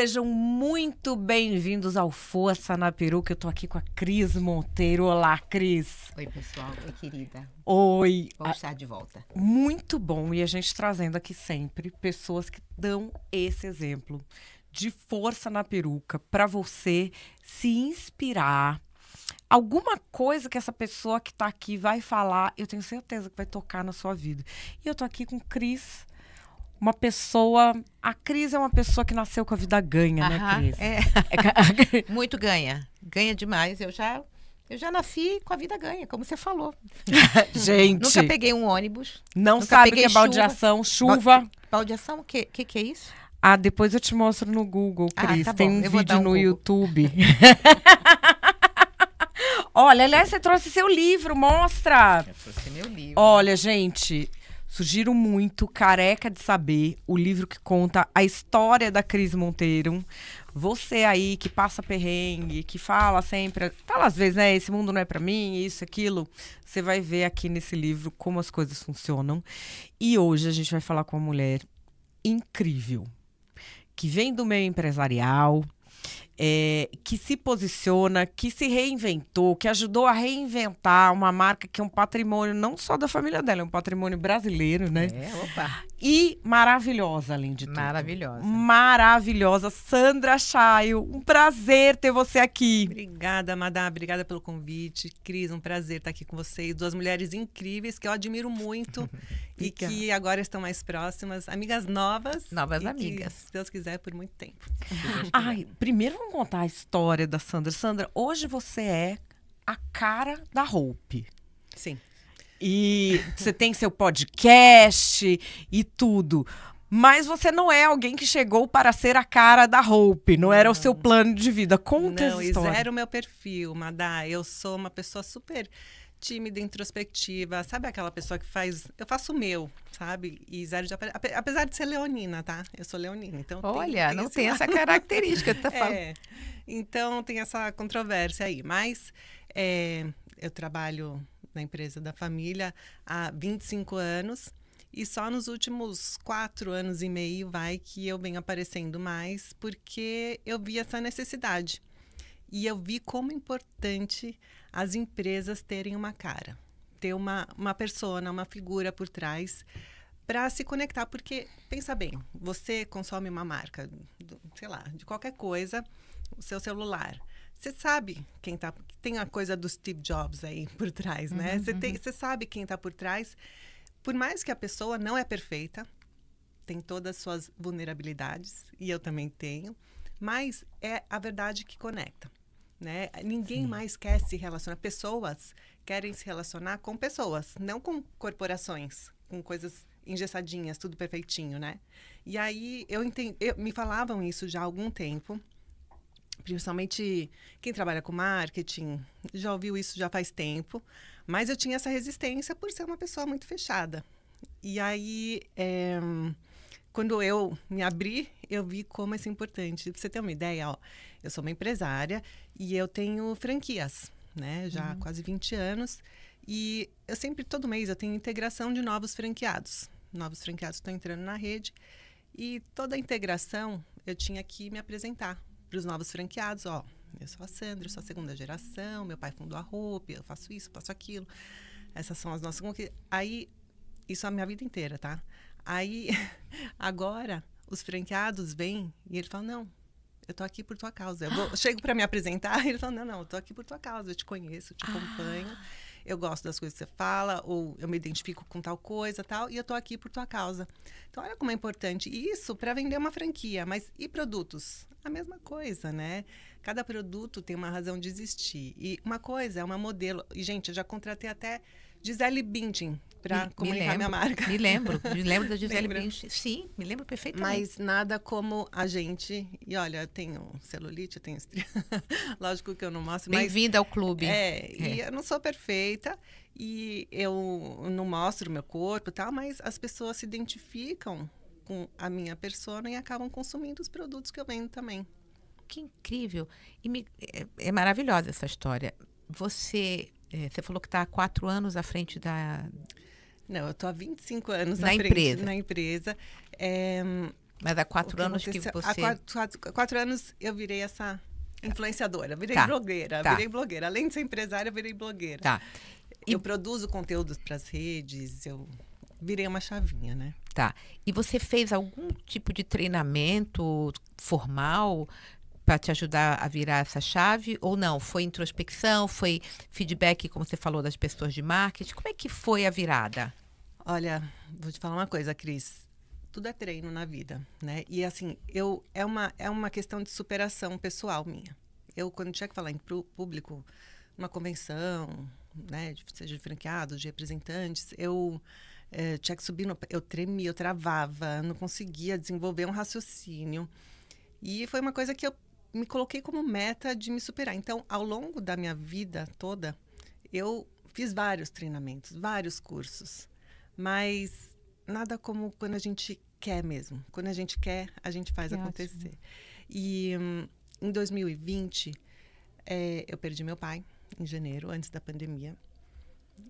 Sejam muito bem-vindos ao Força na Peruca. Eu tô aqui com a Cris Monteiro. Olá, Cris. Oi, pessoal. Oi, querida. Oi. Vou estar de volta. Muito bom. E a gente trazendo aqui sempre pessoas que dão esse exemplo de força na peruca para você se inspirar. Alguma coisa que essa pessoa que tá aqui vai falar, eu tenho certeza que vai tocar na sua vida. E eu tô aqui com Cris uma pessoa. A Cris é uma pessoa que nasceu com a vida ganha, né, Cris? É. é Muito ganha. Ganha demais. Eu já. Eu já nasci com a vida ganha, como você falou. Gente. Nunca peguei um ônibus. Não sabe peguei que é baldeação, chuva. chuva. Baldeação, o que, é que, que é isso? Ah, depois eu te mostro no Google, ah, Cris. Ah, tá Tem um vídeo um no Google. YouTube. Olha, aliás, você trouxe seu livro, mostra. Eu trouxe meu livro. Olha, gente, Sugiro muito, Careca de Saber, o livro que conta a história da Cris Monteiro. Você aí que passa perrengue, que fala sempre, fala às vezes, né? Esse mundo não é para mim, isso, aquilo. Você vai ver aqui nesse livro como as coisas funcionam. E hoje a gente vai falar com uma mulher incrível, que vem do meio empresarial, é, que se posiciona, que se reinventou, que ajudou a reinventar uma marca que é um patrimônio não só da família dela, é um patrimônio brasileiro, né? É, opa. E maravilhosa, além de tudo. Maravilhosa. Maravilhosa. Sandra Chaio, um prazer ter você aqui. Obrigada, Madá. Obrigada pelo convite. Cris, um prazer estar aqui com vocês. Duas mulheres incríveis que eu admiro muito e que agora estão mais próximas. Amigas novas. Novas amigas. Que, se Deus quiser, por muito tempo. Ai, primeiro vamos vamos contar a história da Sandra. Sandra, hoje você é a cara da Hope. Sim. E você tem seu podcast e tudo. Mas você não é alguém que chegou para ser a cara da Hope, não, não. era o seu plano de vida. Conta não, essa história. Não, o meu perfil, Madá. Eu sou uma pessoa super tímida, introspectiva, sabe aquela pessoa que faz, eu faço o meu, sabe? E zero de apesar de ser leonina, tá? Eu sou leonina, então Olha, tem, tem não tem essa característica, tá falando. É, então tem essa controvérsia aí, mas é, eu trabalho na empresa da família há 25 anos e só nos últimos quatro anos e meio vai que eu venho aparecendo mais, porque eu vi essa necessidade. E eu vi como importante as empresas terem uma cara, ter uma, uma persona, uma figura por trás para se conectar, porque pensa bem, você consome uma marca, sei lá, de qualquer coisa, o seu celular. Você sabe quem tá, tem a coisa do Steve Jobs aí por trás, né? Uhum, você uhum, uhum. sabe quem está por trás. Por mais que a pessoa não é perfeita, tem todas as suas vulnerabilidades e eu também tenho, mas é a verdade que conecta. Né? Ninguém Sim. mais quer se relacionar. Pessoas querem se relacionar com pessoas, não com corporações, com coisas engessadinhas, tudo perfeitinho, né? E aí eu entendi, eu, me falavam isso já há algum tempo. Principalmente quem trabalha com marketing já ouviu isso já faz tempo, mas eu tinha essa resistência por ser uma pessoa muito fechada. E aí é, quando eu me abri, eu vi como isso é importante. Pra você ter uma ideia, ó, eu sou uma empresária e eu tenho franquias, né? Já uhum. há quase 20 anos. E eu sempre, todo mês, eu tenho integração de novos franqueados. Novos franqueados estão entrando na rede. E toda a integração, eu tinha que me apresentar para os novos franqueados. Ó, eu sou a Sandra, eu sou a segunda geração, meu pai fundou a roupa, eu faço isso, faço aquilo. Essas são as nossas... Aí, isso a minha vida inteira, tá? Aí, agora, os franqueados vêm e ele fala: Não, eu tô aqui por tua causa. Eu vou, chego para me apresentar e ele fala: Não, não, eu tô aqui por tua causa. Eu te conheço, eu te ah. acompanho. Eu gosto das coisas que você fala, ou eu me identifico com tal coisa, tal, e eu tô aqui por tua causa. Então, olha como é importante. isso para vender uma franquia, mas e produtos? A mesma coisa, né? Cada produto tem uma razão de existir. E uma coisa é uma modelo. E, gente, eu já contratei até Gisele Bündchen para comunicar lembro, minha marca. Me lembro, me lembro da Gisele Bündchen. Sim, me lembro perfeitamente. Mas nada como a gente. E olha, eu tenho celulite, eu tenho estria. Lógico que eu não mostro. Bem-vinda ao clube. É, é, e eu não sou perfeita e eu não mostro meu corpo, tal, mas as pessoas se identificam com a minha persona e acabam consumindo os produtos que eu vendo também. Que incrível! E me, é, é maravilhosa essa história. Você, é, você falou que está há quatro anos à frente da, não, eu estou há 25 anos na, empresa. na empresa. É, Mas há quatro anos que você. Há quatro, quatro, quatro, anos eu virei essa tá. influenciadora, virei tá. blogueira, tá. virei blogueira. Além de ser empresária, virei blogueira. Tá. E... Eu produzo conteúdos para as redes, eu virei uma chavinha, né? Tá. E você fez algum tipo de treinamento formal para te ajudar a virar essa chave ou não? Foi introspecção, foi feedback, como você falou, das pessoas de marketing. Como é que foi a virada? Olha, vou te falar uma coisa, Cris. Tudo é treino na vida, né? E assim, eu é uma é uma questão de superação pessoal minha. Eu quando tinha que falar em público, numa convenção, né, seja de franqueados, de representantes, eu é, tinha que subir, no, eu tremia, eu travava, não conseguia desenvolver um raciocínio. E foi uma coisa que eu me coloquei como meta de me superar. Então, ao longo da minha vida toda, eu fiz vários treinamentos, vários cursos, mas nada como quando a gente quer mesmo. Quando a gente quer, a gente faz acontecer. Ótimo. E hum, em 2020, é, eh, eu perdi meu pai em janeiro, antes da pandemia.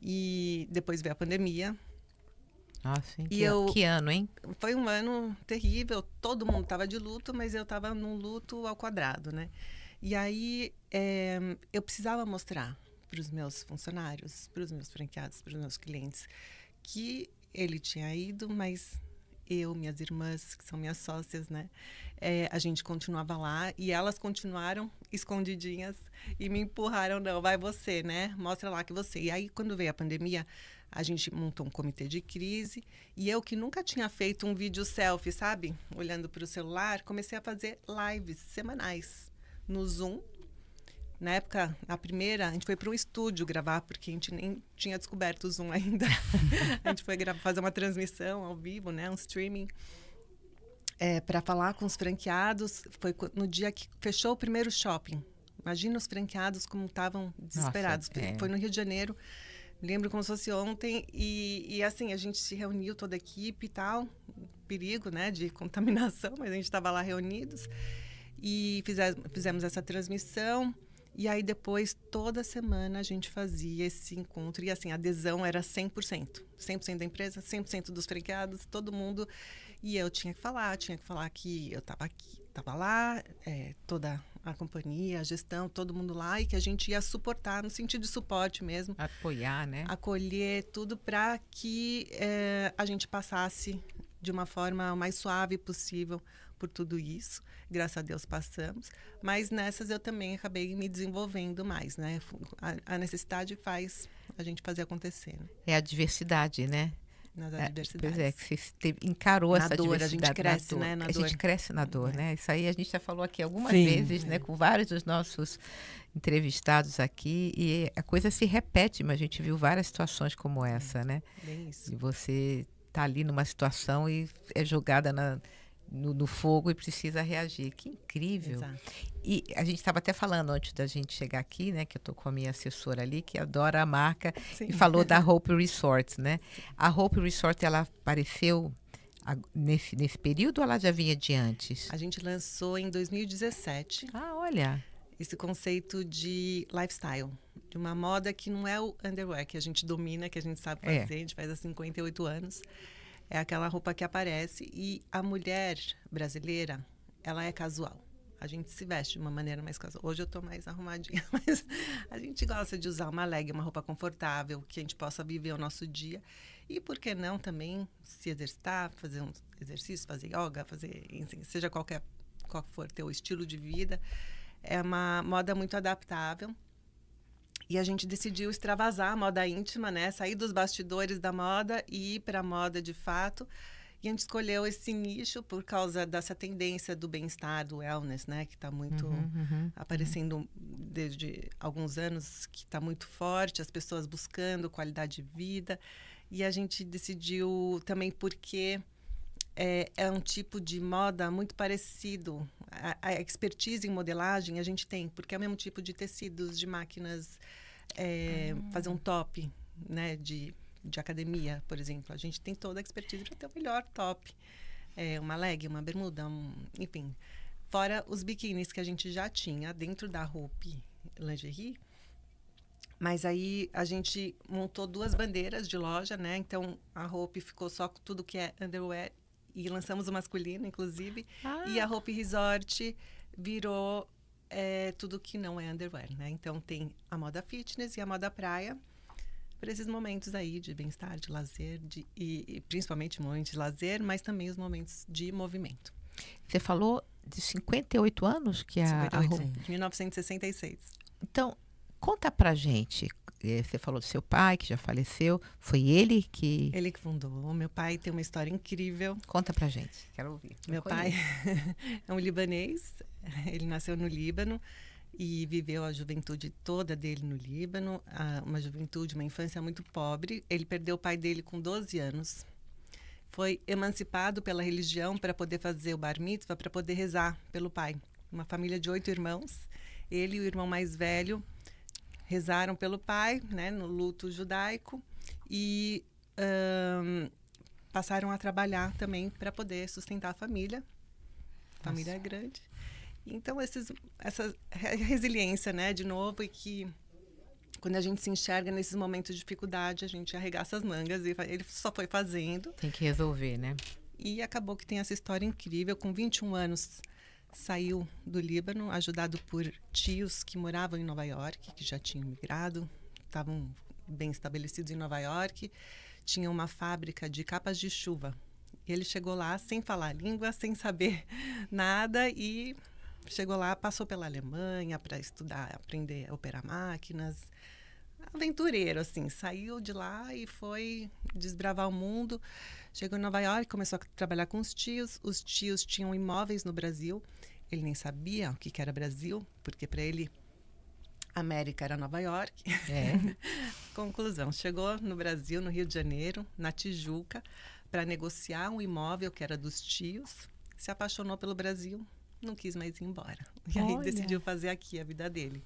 E depois veio a pandemia, ah, sim. E que, eu, que ano, hein? Foi um ano terrível. Todo mundo estava de luto, mas eu estava num luto ao quadrado, né? E aí é, eu precisava mostrar para os meus funcionários, para os meus franqueados, para os meus clientes, que ele tinha ido, mas eu, minhas irmãs, que são minhas sócias, né? É, a gente continuava lá e elas continuaram escondidinhas e me empurraram, não, vai você, né? Mostra lá que você. E aí, quando veio a pandemia, a gente montou um comitê de crise e eu que nunca tinha feito um vídeo selfie, sabe? Olhando para o celular, comecei a fazer lives semanais no Zoom. Na época, a primeira, a gente foi para um estúdio gravar, porque a gente nem tinha descoberto o Zoom ainda. a gente foi fazer uma transmissão ao vivo, né? Um streaming. É, eh, para falar com os franqueados, foi no dia que fechou o primeiro shopping. Imagina os franqueados como estavam desesperados. Nossa, é. Foi no Rio de Janeiro. Lembro como se fosse ontem. E, e assim, a gente se reuniu toda a equipe e tal. Perigo, né, de contaminação, mas a gente estava lá reunidos. E fizemos essa transmissão. E aí depois, toda semana, a gente fazia esse encontro. E assim, a adesão era 100%. 100% da empresa, 100% dos franqueados, todo mundo. E eu tinha que falar, tinha que falar que eu estava aqui, tava lá, é, toda a companhia, a gestão, todo mundo lá e que a gente ia suportar, no sentido de suporte mesmo. Apoiar, né? Acolher tudo para que é, a gente passasse de uma forma o mais suave possível por tudo isso. Graças a Deus passamos. Mas nessas eu também acabei me desenvolvendo mais, né? A, a necessidade faz a gente fazer acontecer. Né? É a diversidade, né? nas adversidades. É, diversidade. pois é, que você encarou na essa dor, A gente cresce, na dor. né? Na a dor. gente cresce na dor, é. né? Isso aí a gente já falou aqui algumas Sim, vezes, né, é. né? Com vários dos nossos entrevistados aqui e a coisa se repete, mas a gente viu várias situações como é, essa, né? Bem isso. E você tá ali numa situação e é jogada na no, no, fogo e precisa reagir. Que incrível! Exato. E a gente estava até falando antes da gente chegar aqui, né? Que eu estou com a minha assessora ali, que adora a marca, Sim. e falou da Hope Resort, né? A Hope Resort, ela apareceu a, nesse, nesse período ou ela já vinha de antes? A gente lançou em 2017. Ah, olha! Esse conceito de lifestyle, de uma moda que não é o underwear que a gente domina, que a gente sabe é. fazer, é. a gente faz há 58 anos é aquela roupa que aparece e a mulher brasileira, ela é casual. A gente se veste de uma maneira mais casual. Hoje eu tô mais arrumadinha, mas a gente gosta de usar uma leg, uma roupa confortável, que a gente possa viver o nosso dia. E por que não também se exercitar, fazer um exercício, fazer yoga, fazer, enfim, seja qualquer qual for teu estilo de vida. É uma moda muito adaptável e a gente decidiu extravasar a moda íntima, né? Sair dos bastidores da moda e ir para a moda de fato. E a gente escolheu esse nicho por causa dessa tendência do bem-estar, do wellness, né? Que está muito uhum, uhum, uhum. aparecendo uhum. desde alguns anos, que está muito forte, as pessoas buscando qualidade de vida. E a gente decidiu também porque é, é, um tipo de moda muito parecido. A, a, expertise em modelagem a gente tem, porque é o mesmo tipo de tecidos, de máquinas, é, ah. fazer um top, né, de, de academia, por exemplo. A gente tem toda a expertise para ter o melhor top. É, uma leg, uma bermuda, um, enfim. Fora os biquínis que a gente já tinha dentro da roupa lingerie, mas aí a gente montou duas bandeiras de loja, né? Então a roupa ficou só com tudo que é underwear e lançamos o masculino, inclusive. Ah. E a ah. Hope Resort virou é, tudo que não é underwear, né? Então tem a moda fitness e a moda praia para esses momentos aí de bem-estar, de lazer, de, e, e principalmente momentos de lazer, mas também os momentos de movimento. Você falou de 58 anos que a, 58, a Sim. 1966. Então, conta pra gente é, você falou do seu pai, que já faleceu. Foi ele que. Ele que fundou. Meu pai tem uma história incrível. Conta pra gente, quero ouvir. Meu pai é um libanês, ele nasceu no Líbano e viveu a juventude toda dele no Líbano, uma juventude, uma infância muito pobre. Ele perdeu o pai dele com 12 anos. Foi emancipado pela religião para poder fazer o bar mitzvah, para poder rezar pelo pai. Uma família de oito irmãos. Ele e o irmão mais velho rezaram pelo pai, né, no luto judaico, e um, passaram a trabalhar também para poder sustentar a família. A família é grande. Então, esses, essa resiliência, né, de novo, e que quando a gente se enxerga nesses momentos de dificuldade, a gente arregaça as mangas e ele só foi fazendo. Tem que resolver, né? E acabou que tem essa história incrível, com 21 anos saiu do Líbano, ajudado por tios que moravam em Nova York, que já tinham migrado, estavam bem estabelecidos em Nova York, tinha uma fábrica de capas de chuva. Ele chegou lá sem falar língua, sem saber nada e chegou lá, passou pela Alemanha para estudar, aprender a operar máquinas. Aventureiro, assim, saiu de lá e foi desbravar o mundo. Chegou em Nova York, começou a trabalhar com os tios. Os tios tinham imóveis no Brasil. Ele nem sabia o que, era Brasil, porque para ele América era Nova York. É. Conclusão: chegou no Brasil, no Rio de Janeiro, na Tijuca, para negociar um imóvel que era dos tios. Se apaixonou pelo Brasil, não quis mais ir embora. E Olha. aí decidiu fazer aqui a vida dele.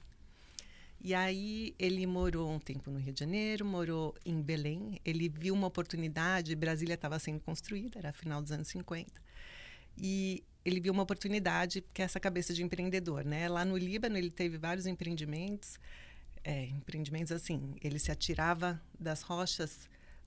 E aí ele morou um tempo no Rio de Janeiro, morou em Belém. Ele viu uma oportunidade, Brasília estava sendo construída, era final dos anos 50. E ele viu uma oportunidade, que é essa cabeça de empreendedor, né? Lá no Líbano ele teve vários empreendimentos, é, empreendimentos assim, ele se atirava das rochas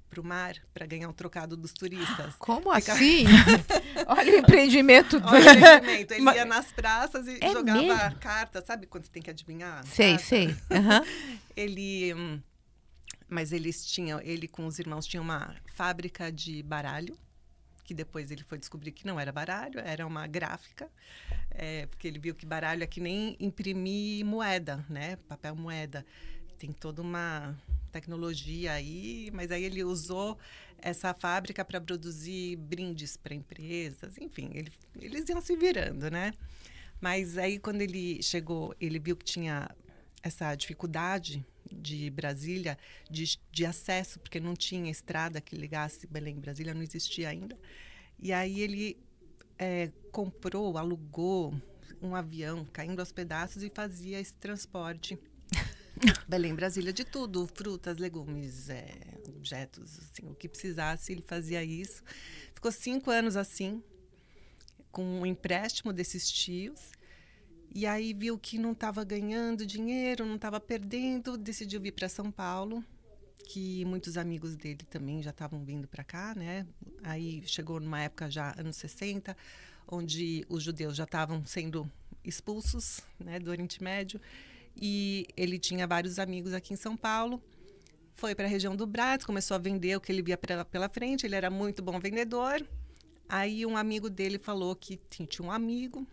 para o mar para ganhar um trocado dos turistas. Ah, como assim? Olha o empreendimento. Olha o empreendimento. Ele ia nas praças e é jogava cartas, sabe quando você tem que adivinhar? Sei, carta? sei. Uhum. ele. Hum, mas eles tinham, ele com os irmãos tinha uma fábrica de baralho, que depois ele foi descobrir que não era baralho, era uma gráfica, é, porque ele viu que baralho é que nem imprimir moeda, né? Papel moeda tem toda uma tecnologia aí, mas aí ele usou essa fábrica para produzir brindes para empresas, enfim, ele, eles iam se virando, né? Mas aí quando ele chegou, ele viu que tinha essa dificuldade de Brasília de, de acesso, porque não tinha estrada que ligasse Belém Brasília, não existia ainda. E aí ele é, comprou, alugou um avião caindo aos pedaços e fazia esse transporte Belém, Brasília, de tudo, frutas, legumes, é, objetos, assim, o que precisasse, ele fazia isso. Ficou cinco anos assim, com um empréstimo desses tios. E aí viu que não estava ganhando dinheiro, não estava perdendo, decidiu vir para São Paulo, que muitos amigos dele também já estavam vindo para cá, né? Aí chegou numa época já anos 60, onde os judeus já estavam sendo expulsos, né, do Oriente Médio e ele tinha vários amigos aqui em São Paulo. Foi para a região do Brás, começou a vender o que ele via pela, pela frente. Ele era muito bom vendedor. Aí um amigo dele falou que tinha um amigo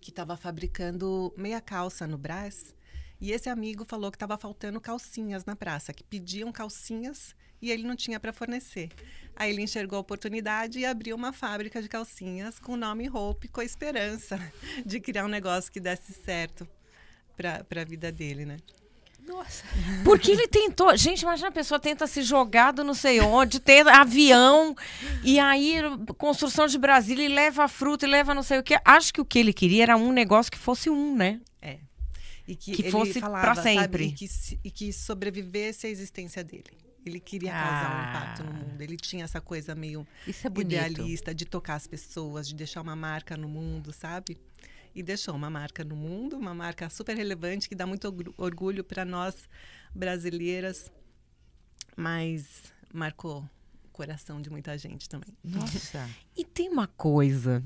que estava fabricando meia calça no Brás. E esse amigo falou que estava faltando calcinhas na praça, que pediam calcinhas e ele não tinha para fornecer. Aí ele enxergou a oportunidade e abriu uma fábrica de calcinhas com o nome Hope, com a esperança de criar um negócio que desse certo para a vida dele, né? Nossa. Porque ele tentou. Gente, imagina a pessoa tenta se jogar do não sei onde, tem avião, e aí construção de Brasília e leva fruta e leva não sei o que. Acho que o que ele queria era um negócio que fosse um, né? É. E que, que fosse para sempre. Sabe, e, que, e que sobrevivesse à existência dele. Ele queria ah. causar um ah. impacto no mundo. Ele tinha essa coisa meio é idealista de tocar as pessoas, de deixar uma marca no mundo, sabe? e deixou uma marca no mundo, uma marca super relevante que dá muito orgulho para nós brasileiras, mas marcou o coração de muita gente também. Nossa. e tem uma coisa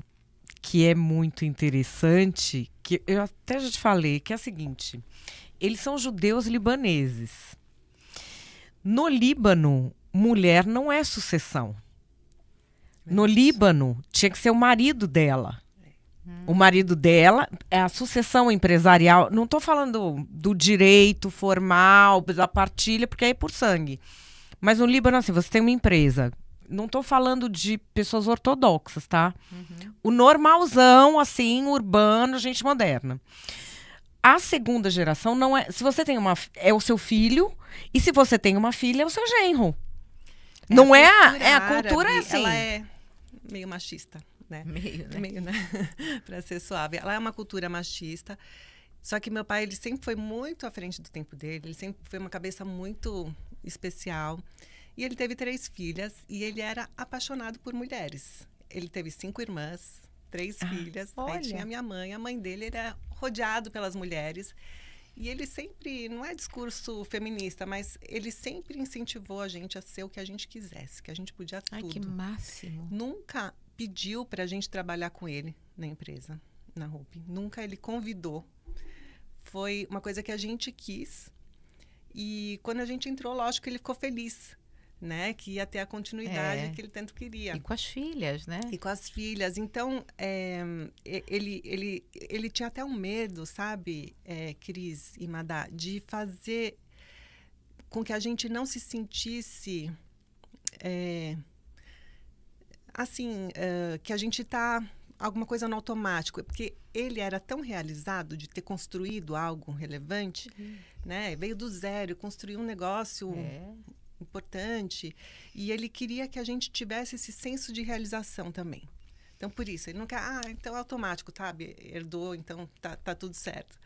que é muito interessante, que eu até já te falei, que é a seguinte: eles são judeus libaneses. No Líbano, mulher não é sucessão. No Líbano, tinha que ser o marido dela. Uhum. O marido dela, a sucessão empresarial, não estou falando do direito formal, da partilha, porque aí é por sangue. Mas no Líbano, assim, você tem uma empresa. Não estou falando de pessoas ortodoxas, tá? Uhum. O normalzão, assim, urbano, gente moderna. A segunda geração não é. Se você tem uma. É o seu filho. E se você tem uma filha, é o seu genro. É não a é, a, é a cultura é assim. Ela é meio machista né? Meio, né? Meio, né? para ser suave. Ela é uma cultura machista. Só que meu pai, ele sempre foi muito à frente do tempo dele, ele sempre foi uma cabeça muito especial. E ele teve três filhas e ele era apaixonado por mulheres. Ele teve cinco irmãs, três ah, filhas, olha. aí tinha minha mãe. A mãe dele era rodeado pelas mulheres. E ele sempre, não é discurso feminista, mas ele sempre incentivou a gente a ser o que a gente quisesse, que a gente podia Ai, tudo. Ai, que máximo. Nunca pediu para a gente trabalhar com ele na empresa, na Ruby. Nunca ele convidou. Foi uma coisa que a gente quis. E quando a gente entrou, lógico que ele ficou feliz, né? Que ia ter a continuidade é. que ele tanto queria. E com as filhas, né? E com as filhas. Então, é, ele, ele, ele tinha até um medo, sabe, é, Cris e Madá, de fazer com que a gente não se sentisse é, assim, uh, que a gente está alguma coisa no automático, é porque ele era tão realizado de ter construído algo relevante, uhum. né? Veio do zero, construiu um negócio é. importante e ele queria que a gente tivesse esse senso de realização também. Então por isso, ele não quer, ah, então é automático, sabe? Herdou, então tá, tá tudo certo.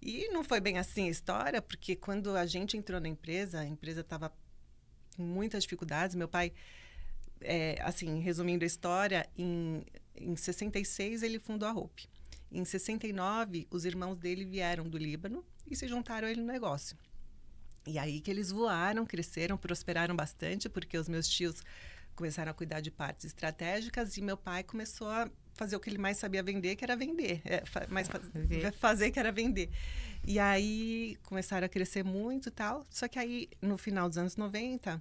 E não foi bem assim a história, porque quando a gente entrou na empresa, a empresa estava com muitas dificuldades, meu pai é, assim, resumindo a história, em, em 66 ele fundou a Hope. Em 69, os irmãos dele vieram do Líbano e se juntaram a ele no negócio. E aí que eles voaram, cresceram, prosperaram bastante, porque os meus tios começaram a cuidar de partes estratégicas e meu pai começou a fazer o que ele mais sabia vender, que era vender, é, fa mais fa fazer que era vender. E aí começaram a crescer muito, tal. Só que aí no final dos anos 90,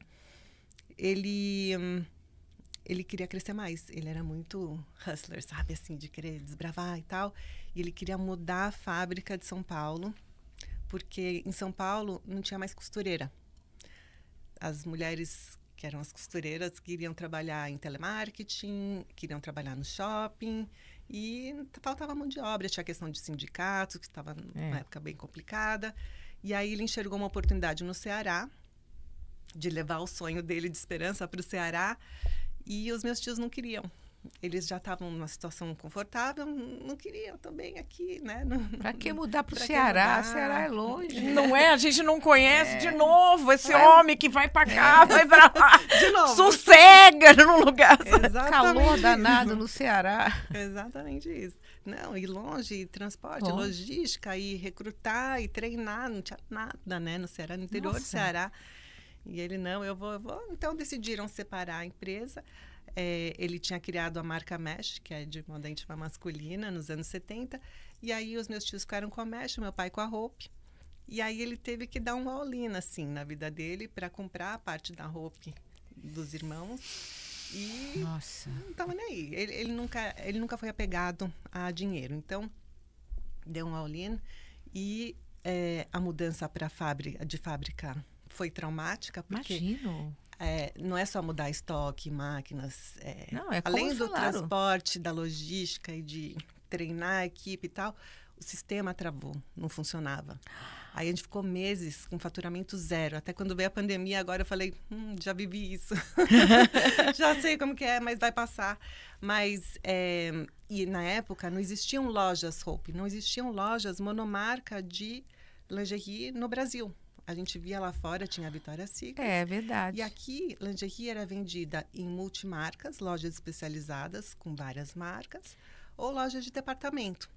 ele hum, ele queria crescer mais. Ele era muito hustler, sabe? Assim, de querer desbravar e tal. E ele queria mudar a fábrica de São Paulo, porque em São Paulo não tinha mais costureira. As mulheres que eram as costureiras queriam trabalhar em telemarketing, queriam trabalhar no shopping e faltava mão de obra. Tinha a questão de sindicatos, que estava numa é. época bem complicada. E aí ele enxergou uma oportunidade no Ceará de levar o sonho dele de esperança para o Ceará e os meus tios não queriam. Eles já estavam numa situação confortável, não queriam também aqui, né? Para que mudar para o Ceará? Mudar? Ceará é longe. Não é? A gente não conhece é. de novo esse é. homem que vai para cá, é. vai para lá. De novo. Sossega num lugar. Exatamente Calor isso. danado no Ceará. Exatamente isso. Não, e longe, e transporte, logística, e recrutar, e treinar, não tinha nada, né? No Ceará, no interior Nossa. do Ceará. E ele, não, eu vou, eu vou. Então decidiram separar a empresa. É, ele tinha criado a marca Mesh, que é de moda íntima masculina, nos anos 70. E aí os meus tios ficaram com a Mesh, meu pai com a Hope. E aí ele teve que dar um all-in, assim, na vida dele para comprar a parte da Hope dos irmãos. E Nossa. não estava nem aí. Ele, ele, nunca, ele nunca foi apegado a dinheiro. Então, deu um all-in. E é, a mudança para fábrica, de fábrica foi traumática. Porque, Imagino. É, não é só mudar estoque, máquinas. É, não, é além do transporte, da logística e de treinar a equipe e tal, o sistema travou, não funcionava. Aí a gente ficou meses com faturamento zero. Até quando veio a pandemia, agora eu falei, hum, já vivi isso. já sei como que é, mas vai passar. Mas, é, e na época não existiam lojas roupa, não existiam lojas monomarca de lingerie no Brasil a gente via lá fora, tinha a Vitória Secret. É verdade. E aqui, lingerie era vendida em multimarcas, lojas especializadas com várias marcas, ou lojas de departamento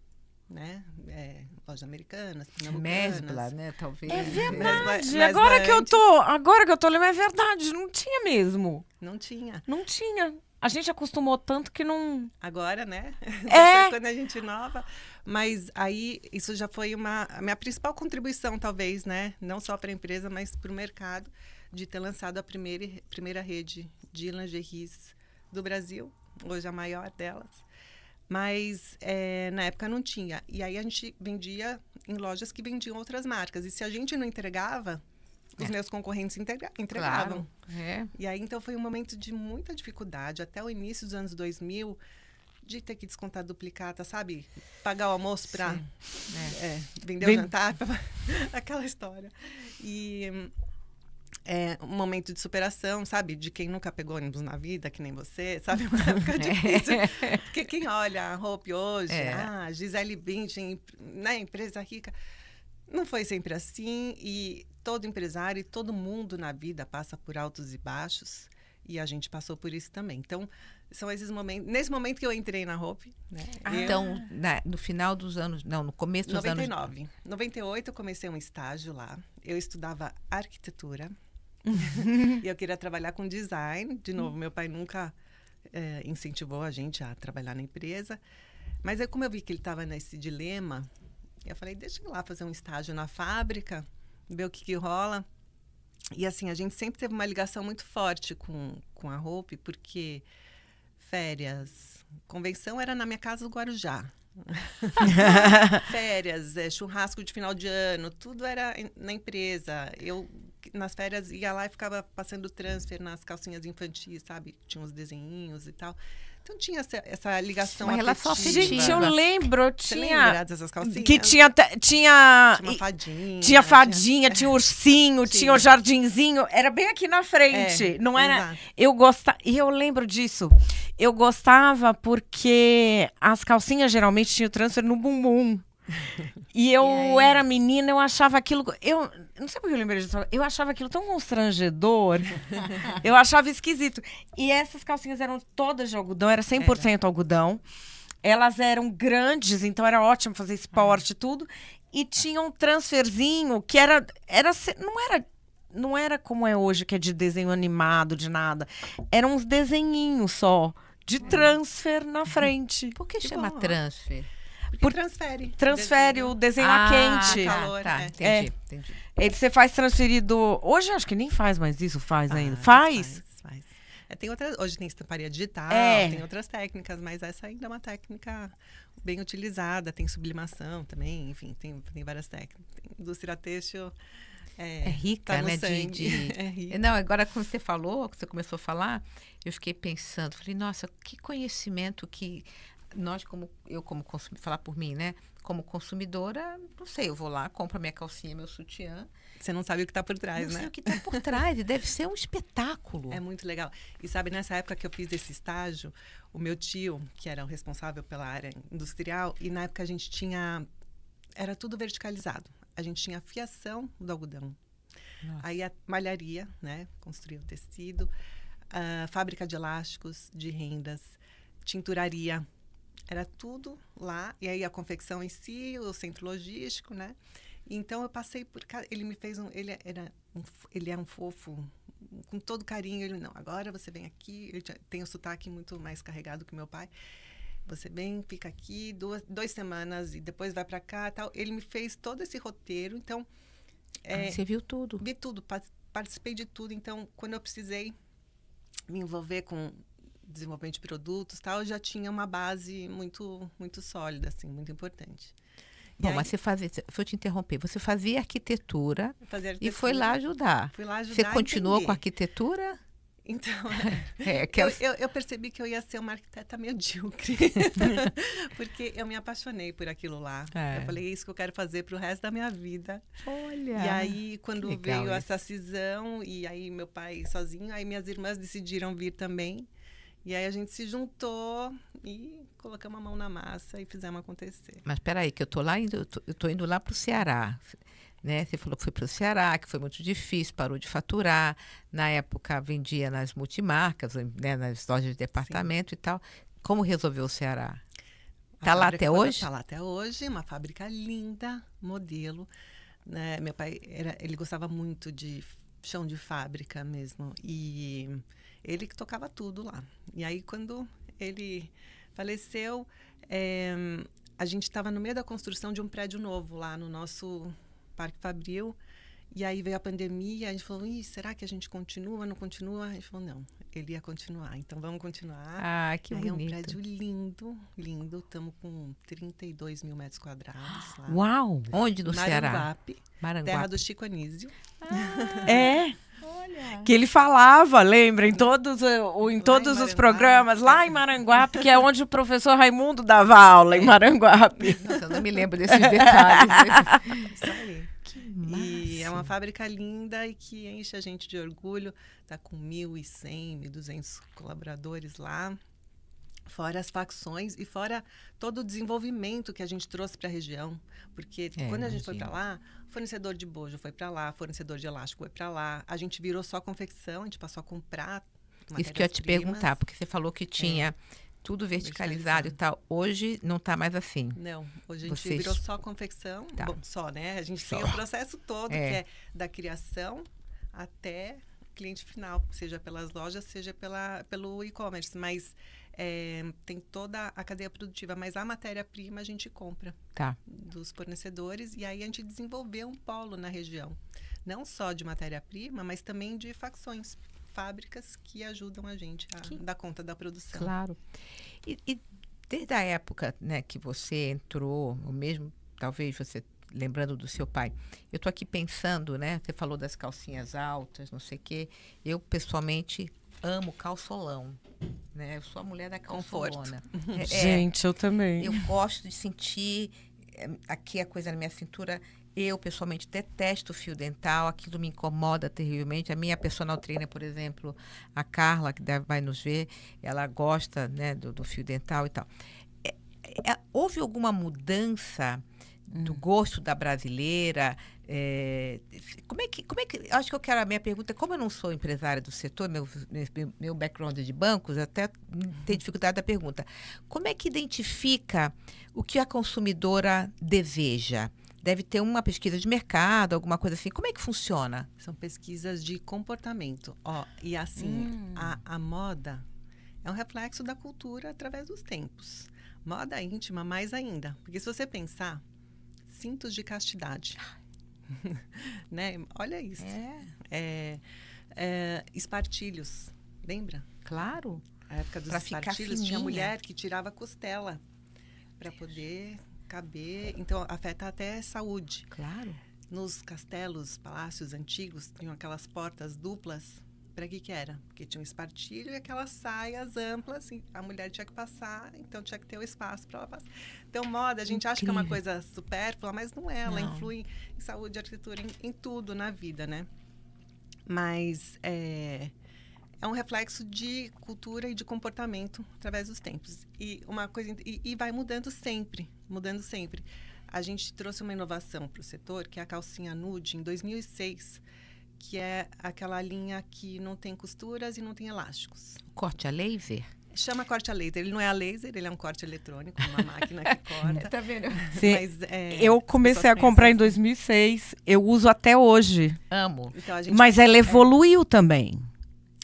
né? É, lojas americanas, Mesbla, né? Talvez. É verdade. agora que eu tô, agora que eu tô lembrando, é verdade. Não tinha mesmo. Não tinha. Não tinha. A gente acostumou tanto que não. Agora, né? É. Quando a gente nova. Mas aí, isso já foi uma. A minha principal contribuição, talvez, né? Não só para a empresa, mas para o mercado, de ter lançado a primeira, primeira rede de lingeries do Brasil, hoje a maior delas. Mas é, na época não tinha. E aí a gente vendia em lojas que vendiam outras marcas. E se a gente não entregava, os é. meus concorrentes entregavam. Claro. É. E aí, então, foi um momento de muita dificuldade. Até o início dos anos 2000, de ter que descontar a duplicata, sabe? Pagar o almoço para é. é, vender Vem... o jantar, pra... aquela história. E é um momento de superação, sabe? De quem nunca pegou ônibus na vida, que nem você, sabe? Uma época difícil. É. Porque quem olha a Hope hoje, é. ah, Gisele Bündchen, né? Empresa rica. Não foi sempre assim e todo empresário e todo mundo na vida passa por altos e baixos. E a gente passou por isso também. Então, são esses momentos. Nesse momento que eu entrei na Hope. Né, ah, eu... Então, na, né, no final dos anos. Não, no começo dos 99. anos. 99. 98, eu comecei um estágio lá. Eu estudava arquitetura. e eu queria trabalhar com design. De novo, meu pai nunca é, incentivou a gente a trabalhar na empresa. Mas aí, como eu vi que ele estava nesse dilema, eu falei: deixa eu ir lá fazer um estágio na fábrica ver o que, que rola. E assim, a gente sempre teve uma ligação muito forte com, com a roupa, porque férias, convenção era na minha casa do Guarujá. férias, é, churrasco de final de ano, tudo era na empresa. Eu, nas férias, ia lá e ficava passando transfer nas calcinhas infantis, sabe? Tinha uns desenhinhos e tal. Então tinha essa, essa ligação Uma relação é afetiva. Gente, eu lembro, eu tinha dessas calcinhas? que tinha tinha tinha uma fadinha, tinha fadinha, tinha, tinha ursinho, tinha. tinha o jardinzinho, era bem aqui na frente, é, não era? Exato. Eu gostava, e eu lembro disso. Eu gostava porque as calcinhas geralmente tinham transfer no bumbum. E eu e era menina, eu achava aquilo. Eu não sei porque eu lembrei disso. Eu achava aquilo tão constrangedor. eu achava esquisito. E essas calcinhas eram todas de algodão, era 100% era. algodão. Elas eram grandes, então era ótimo fazer esporte e uhum. tudo. E tinha um transferzinho que era, era. Não era não era como é hoje, que é de desenho animado, de nada. Eram uns desenhinhos só, de uhum. transfer na frente. Por que, que tipo, chama bom. Ah. transfer? Por... Transfere. Transfere o desenho, o desenho ah, a quente. Tá, Calor, tá, é. entendi, é. entendi. Ele, você faz transferido. Hoje acho que nem faz mais isso, faz ah, ainda. Faz? Faz, faz. É, tem outras, hoje tem estamparia digital, é. tem outras técnicas, mas essa ainda é uma técnica bem utilizada. Tem sublimação também, enfim, tem, tem várias técnicas. Tem indústria têxtil. É, é, rica, tá né? De, de... É rica. Não, agora quando você falou, quando você começou a falar, eu fiquei pensando, falei, nossa, que conhecimento que nós como eu como consumidora, falar por mim, né? Como consumidora, não sei, eu vou lá, compro minha calcinha, meu sutiã. Você não sabe o que está por trás, não né? Sei o que está por trás, deve ser um espetáculo. É muito legal. E sabe, nessa época que eu fiz esse estágio, o meu tio, que era o responsável pela área industrial, e na época a gente tinha era tudo verticalizado. A gente tinha a fiação do algodão. Nossa. Aí a malharia, né, construía o tecido, a fábrica de elásticos, de rendas, tinturaria, era tudo lá, e aí a confecção em si, o centro logístico, né? Então eu passei por ele me fez um ele era um, ele é um fofo com todo carinho, ele não. Agora você vem aqui, ele tem o sotaque muito mais carregado que meu pai. Você vem, fica aqui duas, duas semanas e depois vai para cá, tal. Ele me fez todo esse roteiro, então é, ah, você viu tudo? Vi tudo, participei de tudo. Então, quando eu precisei me envolver com desenvolvimento de produtos tal, já tinha uma base muito, muito sólida, assim, muito importante. Bom, aí, mas você fazia, se eu te interromper, você fazia arquitetura, fazia arquitetura, e foi lá ajudar. Fui lá ajudar. Você continuou com a arquitetura? Então, é, eu, eu, eu, percebi que eu ia ser uma arquiteta medíocre, porque eu me apaixonei por aquilo lá. É. Eu falei, é isso que eu quero fazer para o resto da minha vida. Olha! E aí, quando veio isso. essa cisão, e aí meu pai sozinho, aí minhas irmãs decidiram vir também. E aí a gente se juntou e colocamos a mão na massa e fizemos acontecer. Mas peraí, que eu tô lá indo, eu tô, eu tô indo lá para o Ceará. Né? Você falou que foi para o Ceará, que foi muito difícil, parou de faturar. Na época vendia nas multimarcas, né? nas lojas de departamento Sim. e tal. Como resolveu o Ceará? Está lá até hoje? Está lá até hoje, uma fábrica linda, modelo. Né? Meu pai era, ele gostava muito de chão de fábrica mesmo. E ele que tocava tudo lá. E aí, quando ele faleceu, é, a gente estava no meio da construção de um prédio novo lá no nosso Parque Fabril. E aí veio a pandemia, a gente falou, Ih, será que a gente continua, não continua? A gente falou, não, ele ia continuar, então vamos continuar. Ah, que aí bonito. é um prédio lindo, lindo, estamos com 32 mil metros quadrados lá. Uau! Onde do Maranguape, Ceará? Maranguape, terra do Chico Anísio. Ah. é? Olha. Que ele falava, lembra, em todos, eh, em todos os programas, lá em Maranguape, que é onde o professor Raimundo dava aula, em Maranguape. Nossa, eu não me lembro desses detalhes. Isso aí. E é uma fábrica linda e que enche a gente de orgulho. Está com 1.100, 1.200 colaboradores lá. Fora as facções e fora todo o desenvolvimento que a gente trouxe para a região. Porque é, quando a imagino. gente foi para lá, fornecedor de bojo foi para lá, fornecedor de elástico foi para lá. A gente virou só confecção, a gente passou a comprar. Isso que eu ia te perguntar, porque você falou que tinha é. tudo verticalizado, e tal. Hoje não está mais assim. Não, hoje a gente Vocês... virou só confecção. Tá. Bom, só, né? A gente só. tem o processo todo, é. que é da criação até cliente final, seja pelas lojas, seja pela, pelo e-commerce. Mas é, tem toda a cadeia produtiva, mas a matéria-prima a gente compra tá. dos fornecedores e aí a gente desenvolveu um polo na região, não só de matéria-prima, mas também de facções, fábricas que ajudam a gente a que... dar conta da produção. Claro. E, e, desde a época né, que você entrou, ou mesmo talvez você lembrando do seu pai. Eu estou aqui pensando, né? Você falou das calcinhas altas, não sei o quê. Eu, pessoalmente, amo calçolão. Né? Eu sou a mulher da calçolona. É, é, Gente, eu também. Eu gosto de sentir é, aqui a coisa na minha cintura. Eu, pessoalmente, detesto fio dental, aquilo me incomoda terrivelmente. A minha personal trainer, por exemplo, a Carla, que vai nos ver, ela gosta né, do, do fio dental e tal. É, é, houve alguma mudança do hum. gosto da brasileira? É, como é que, como é que, acho que eu quero a minha pergunta, como eu não sou empresária do setor, meu, meu, background é de bancos, até tem dificuldade da pergunta. Como é que identifica o que a consumidora deseja? Deve ter uma pesquisa de mercado, alguma coisa assim. Como é que funciona? São pesquisas de comportamento. Ó, e assim, hum. a, a moda é um reflexo da cultura através dos tempos. Moda íntima mais ainda. Porque se você pensar, cintos de castidade. Ah, né? Olha isso. É. É, é, espartilhos, lembra? Claro. A época dos pra espartilhos tinha mulher que tirava costela para poder caber. Então, afeta até a saúde. Claro. Nos castelos, palácios antigos, tinham aquelas portas duplas para que que era? Porque tinha um espartilho e aquelas saias amplas, a mulher tinha que passar, então tinha que ter o um espaço para ela passar. Então, moda, a gente Incrível. acha que é uma coisa supérflua, mas não é, ela não. influi em saúde, arquitetura, em, em, tudo na vida, né? Mas é, é um reflexo de cultura e de comportamento através dos tempos. E uma coisa e, e vai mudando sempre, mudando sempre. A gente trouxe uma inovação para o setor, que é a calcinha nude em 2006 que é aquela linha que não tem costuras e não tem elásticos. Corte a laser? Chama corte a laser. Ele não é a laser, ele é um corte eletrônico, uma máquina que corta. tá vendo? Sim. Mas, é, eu comecei a comprar assim. em 2006, eu uso até hoje. Amo. Então, Mas ela evoluiu é... também.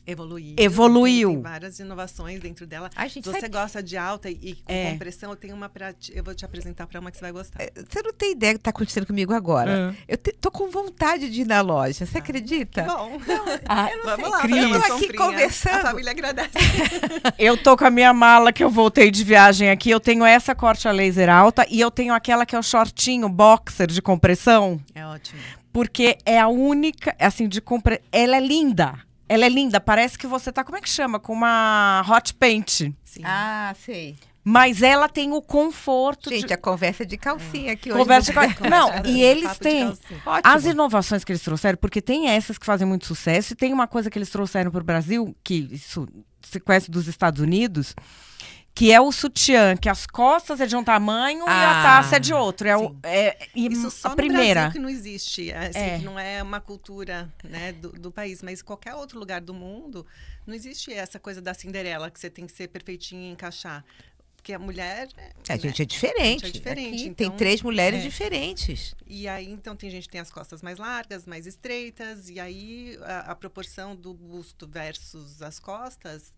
Evoluiu. Né? Evoluiu. Tem, várias inovações dentro dela. Ai, gente, Se você sabe... gosta de alta e, com é. compressão, eu tenho uma pra eu vou te apresentar para uma que você vai gostar. É, você não tem ideia do que tá acontecendo comigo agora. É. Eu te, tô com vontade de ir na loja. Você ah, acredita? bom. Não, ah, eu não vamos sei. lá, Eu tô aqui conversando. A família agradece. eu tô com a minha mala que eu voltei de viagem aqui. Eu tenho essa corte a laser alta e eu tenho aquela que é o shortinho boxer de compressão. É ótimo porque é a única, assim, de compra. Ela é linda. Ela é linda, parece que você tá, como é que chama? Com uma hot paint. Sim. Ah, sei. Mas ela tem o conforto Gente, de... a é conversa de calcinha aqui hoje. Conversa né? de é calcinha. Não, não e eles têm as inovações que eles trouxeram, porque tem essas que fazem muito sucesso, e tem uma coisa que eles trouxeram para o Brasil, que isso se conhece dos Estados Unidos, que é o sutiã, que as costas é de um tamanho ah, e a ah, taça é de outro. É, o, é, é Isso só a no primeira. Brasil que não existe, é, assim, é. não é uma cultura né, do, do, país, mas qualquer outro lugar do mundo não existe essa coisa da Cinderela que você tem que ser perfeitinha e encaixar. Porque a mulher. É, né, é a gente é diferente. Gente é diferente. Aqui, então, tem três mulheres diferentes. E aí, então, tem gente que tem as costas mais largas, mais estreitas, e aí a, a proporção do busto versus as costas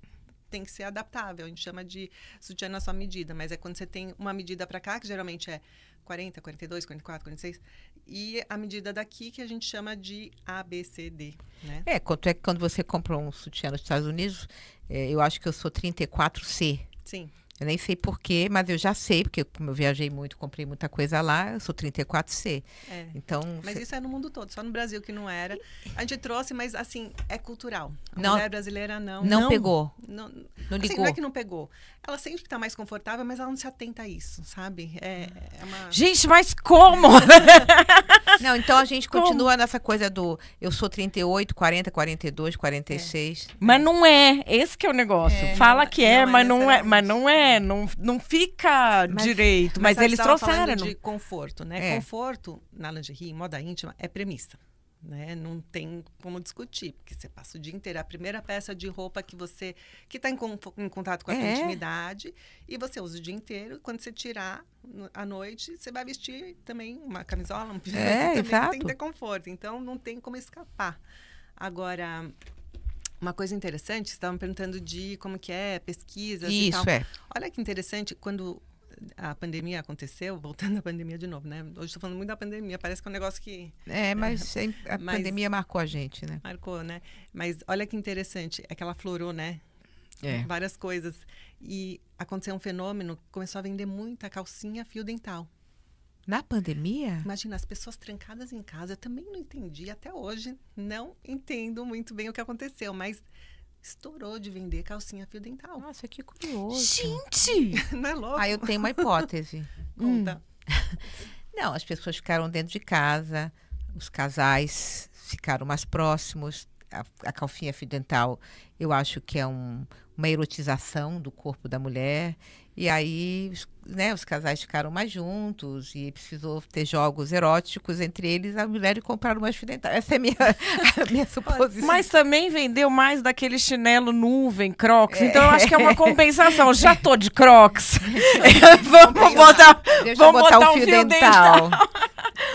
tem que ser adaptável. A gente chama de sutiã na sua medida, mas é quando você tem uma medida para cá, que geralmente é 40, 42, 44, 46, e a medida daqui que a gente chama de ABCD, né? É, quanto é que quando você compra um sutiã nos Estados Unidos, é, eu acho que eu sou 34C. Sim. Eu nem sei porquê, mas eu já sei, porque como eu viajei muito, comprei muita coisa lá, eu sou 34C. É. Então, mas cê... isso é no mundo todo, só no Brasil que não era. A gente trouxe, mas assim, é cultural. A não, mulher brasileira não. Não, não pegou. Não, não, assim, ligou. Assim, não é que não pegou. Ela sente que está mais confortável, mas ela não se atenta a isso, sabe? É, é uma... Gente, mas como? não, então a gente como? continua nessa coisa do eu sou 38, 40, 42, 46. É. Mas não é. Esse que é o negócio. É, Fala que é, é mas, não é mas não é é, não, não fica mas, direito, mas, mas eles trouxeram. de conforto, né? É. Conforto na lingerie, moda íntima, é premissa. Né? Não tem como discutir, porque você passa o dia inteiro. a primeira peça de roupa que você que está em, em, contato com a é. intimidade e você usa o dia inteiro. Quando você tirar à noite, você vai vestir também uma camisola, um pijama, é, também exato. tem que ter conforto. Então não tem como escapar. Agora, uma coisa interessante, estavam perguntando de como que é, pesquisas Isso, e tal. Isso, é. Olha que interessante, quando a pandemia aconteceu, voltando à pandemia de novo, né? Hoje estou falando muito da pandemia, parece que é um negócio que... É, mas é, a mas, pandemia marcou a gente, né? Marcou, né? Mas olha que interessante, é que ela florou, né? É. Várias coisas. E aconteceu um fenômeno, começou a vender muita calcinha fio dental. Na pandemia? Imagina, as pessoas trancadas em casa. Eu também não entendi até hoje. Não entendo muito bem o que aconteceu, mas estourou de vender calcinha fio dental. Nossa, que curioso. Gente! não é louco? Aí ah, eu tenho uma hipótese. Conta. Hum. Não, as pessoas ficaram dentro de casa, os casais ficaram mais próximos. A, a calcinha fio dental, eu acho que é um, uma erotização do corpo da mulher. E aí os né, os casais ficaram mais juntos e precisou ter jogos eróticos entre eles, a mulher compraram umas dental Essa é a minha, a minha suposição. Mas também vendeu mais daquele chinelo nuvem, crocs. É. Então eu acho que é uma é. compensação. Já tô de crocs. Então, vamos botar, vamos botar, botar um fio, fio dental. dental.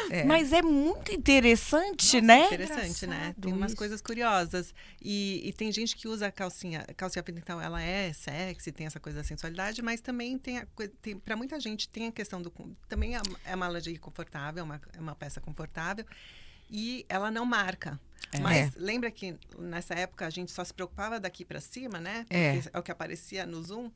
É. Mas é muito interessante, Nossa, né? Interessante, né? Tem umas coisas curiosas. E, e, tem gente que usa a calcinha, a calcinha pentecostal, ela é sexy, tem essa coisa da sensualidade, mas também tem, tem para muita gente tem a questão do também é uma lingerie confortável, é uma, é uma peça confortável e ela não marca. É. Mas é. lembra que nessa época a gente só se preocupava daqui para cima, né? É. Porque é. é o que aparecia no Zoom.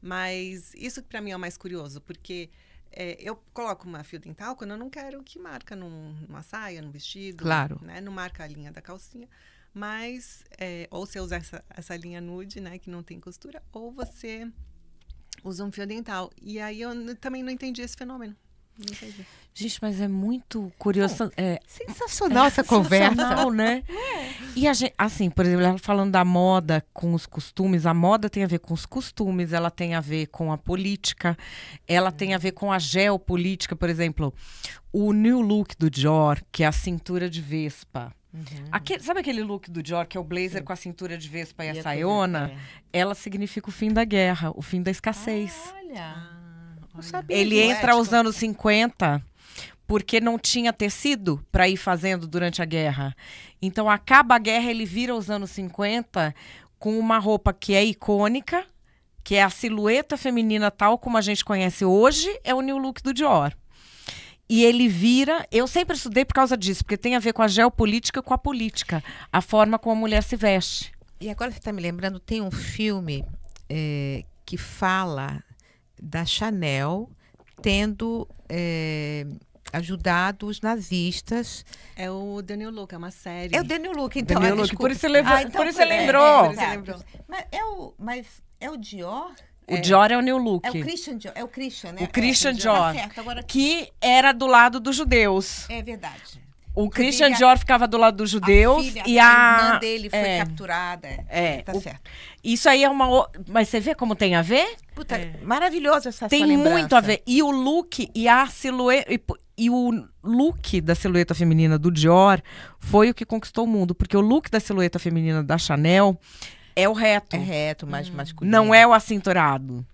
Mas isso para mim é o mais curioso, porque é, eu coloco uma fio dental quando eu não quero que marca num, numa saia, num vestido. Claro. Né? Não marca a linha da calcinha. Mas, é, ou você usa essa, essa linha nude, né, que não tem costura, ou você usa um fio dental. E aí eu também não entendi esse fenômeno. Gente, mas é muito curioso. Bom, é, sensacional é, essa conversa. Sensacional, né? É. E a gente, assim, por exemplo, ela falando da moda com os costumes, a moda tem a ver com os costumes, ela tem a ver com a política, ela tem a ver com a geopolítica, por exemplo, o new look do Dior, que é a cintura de Vespa. Uhum. Aquele, sabe aquele look do Dior, que é o blazer Sim. com a cintura de Vespa e, e a saiona? É. Ela significa o fim da guerra, o fim da escassez. Ah, olha! sabia ele entra ético. aos anos 50 porque não tinha tecido para ir fazendo durante a guerra. Então acaba a guerra, ele vira os anos 50 com uma roupa que é icônica, que é a silhueta feminina tal como a gente conhece hoje, é o new look do Dior. E ele vira, eu sempre estudei por causa disso, porque tem a ver com a geopolítica com a política, a forma como a mulher se veste. E agora você está me lembrando, tem um filme é, que fala da Chanel tendo é, ajudado os nazistas. É o Daniel Luke, é uma série. É o Daniel Luke então. Daniel ah, Luke, por isso você, ah, então, por isso lembrou. É, tá. lembrou. Mas, é o, mas é o Dior? O é. Dior é o New Look. É o Christian Dior, é o Christian, né? O Christian Dior, é, Dior. Tá certo, agora... que era do lado dos judeus. É verdade. O Christian Dior ficava do lado do judeu a filha, e a, a irmã dele foi é. capturada. É, é, tá o... certo. Isso aí é uma, o... mas você vê como tem a ver? Puta, é. maravilhoso essa Tem muito a ver. E o look e a silhueta e, e o look da silhueta feminina do Dior foi o que conquistou o mundo, porque o look da silhueta feminina da Chanel é o reto. É reto, mais hum. masculino. Não é o acinturado.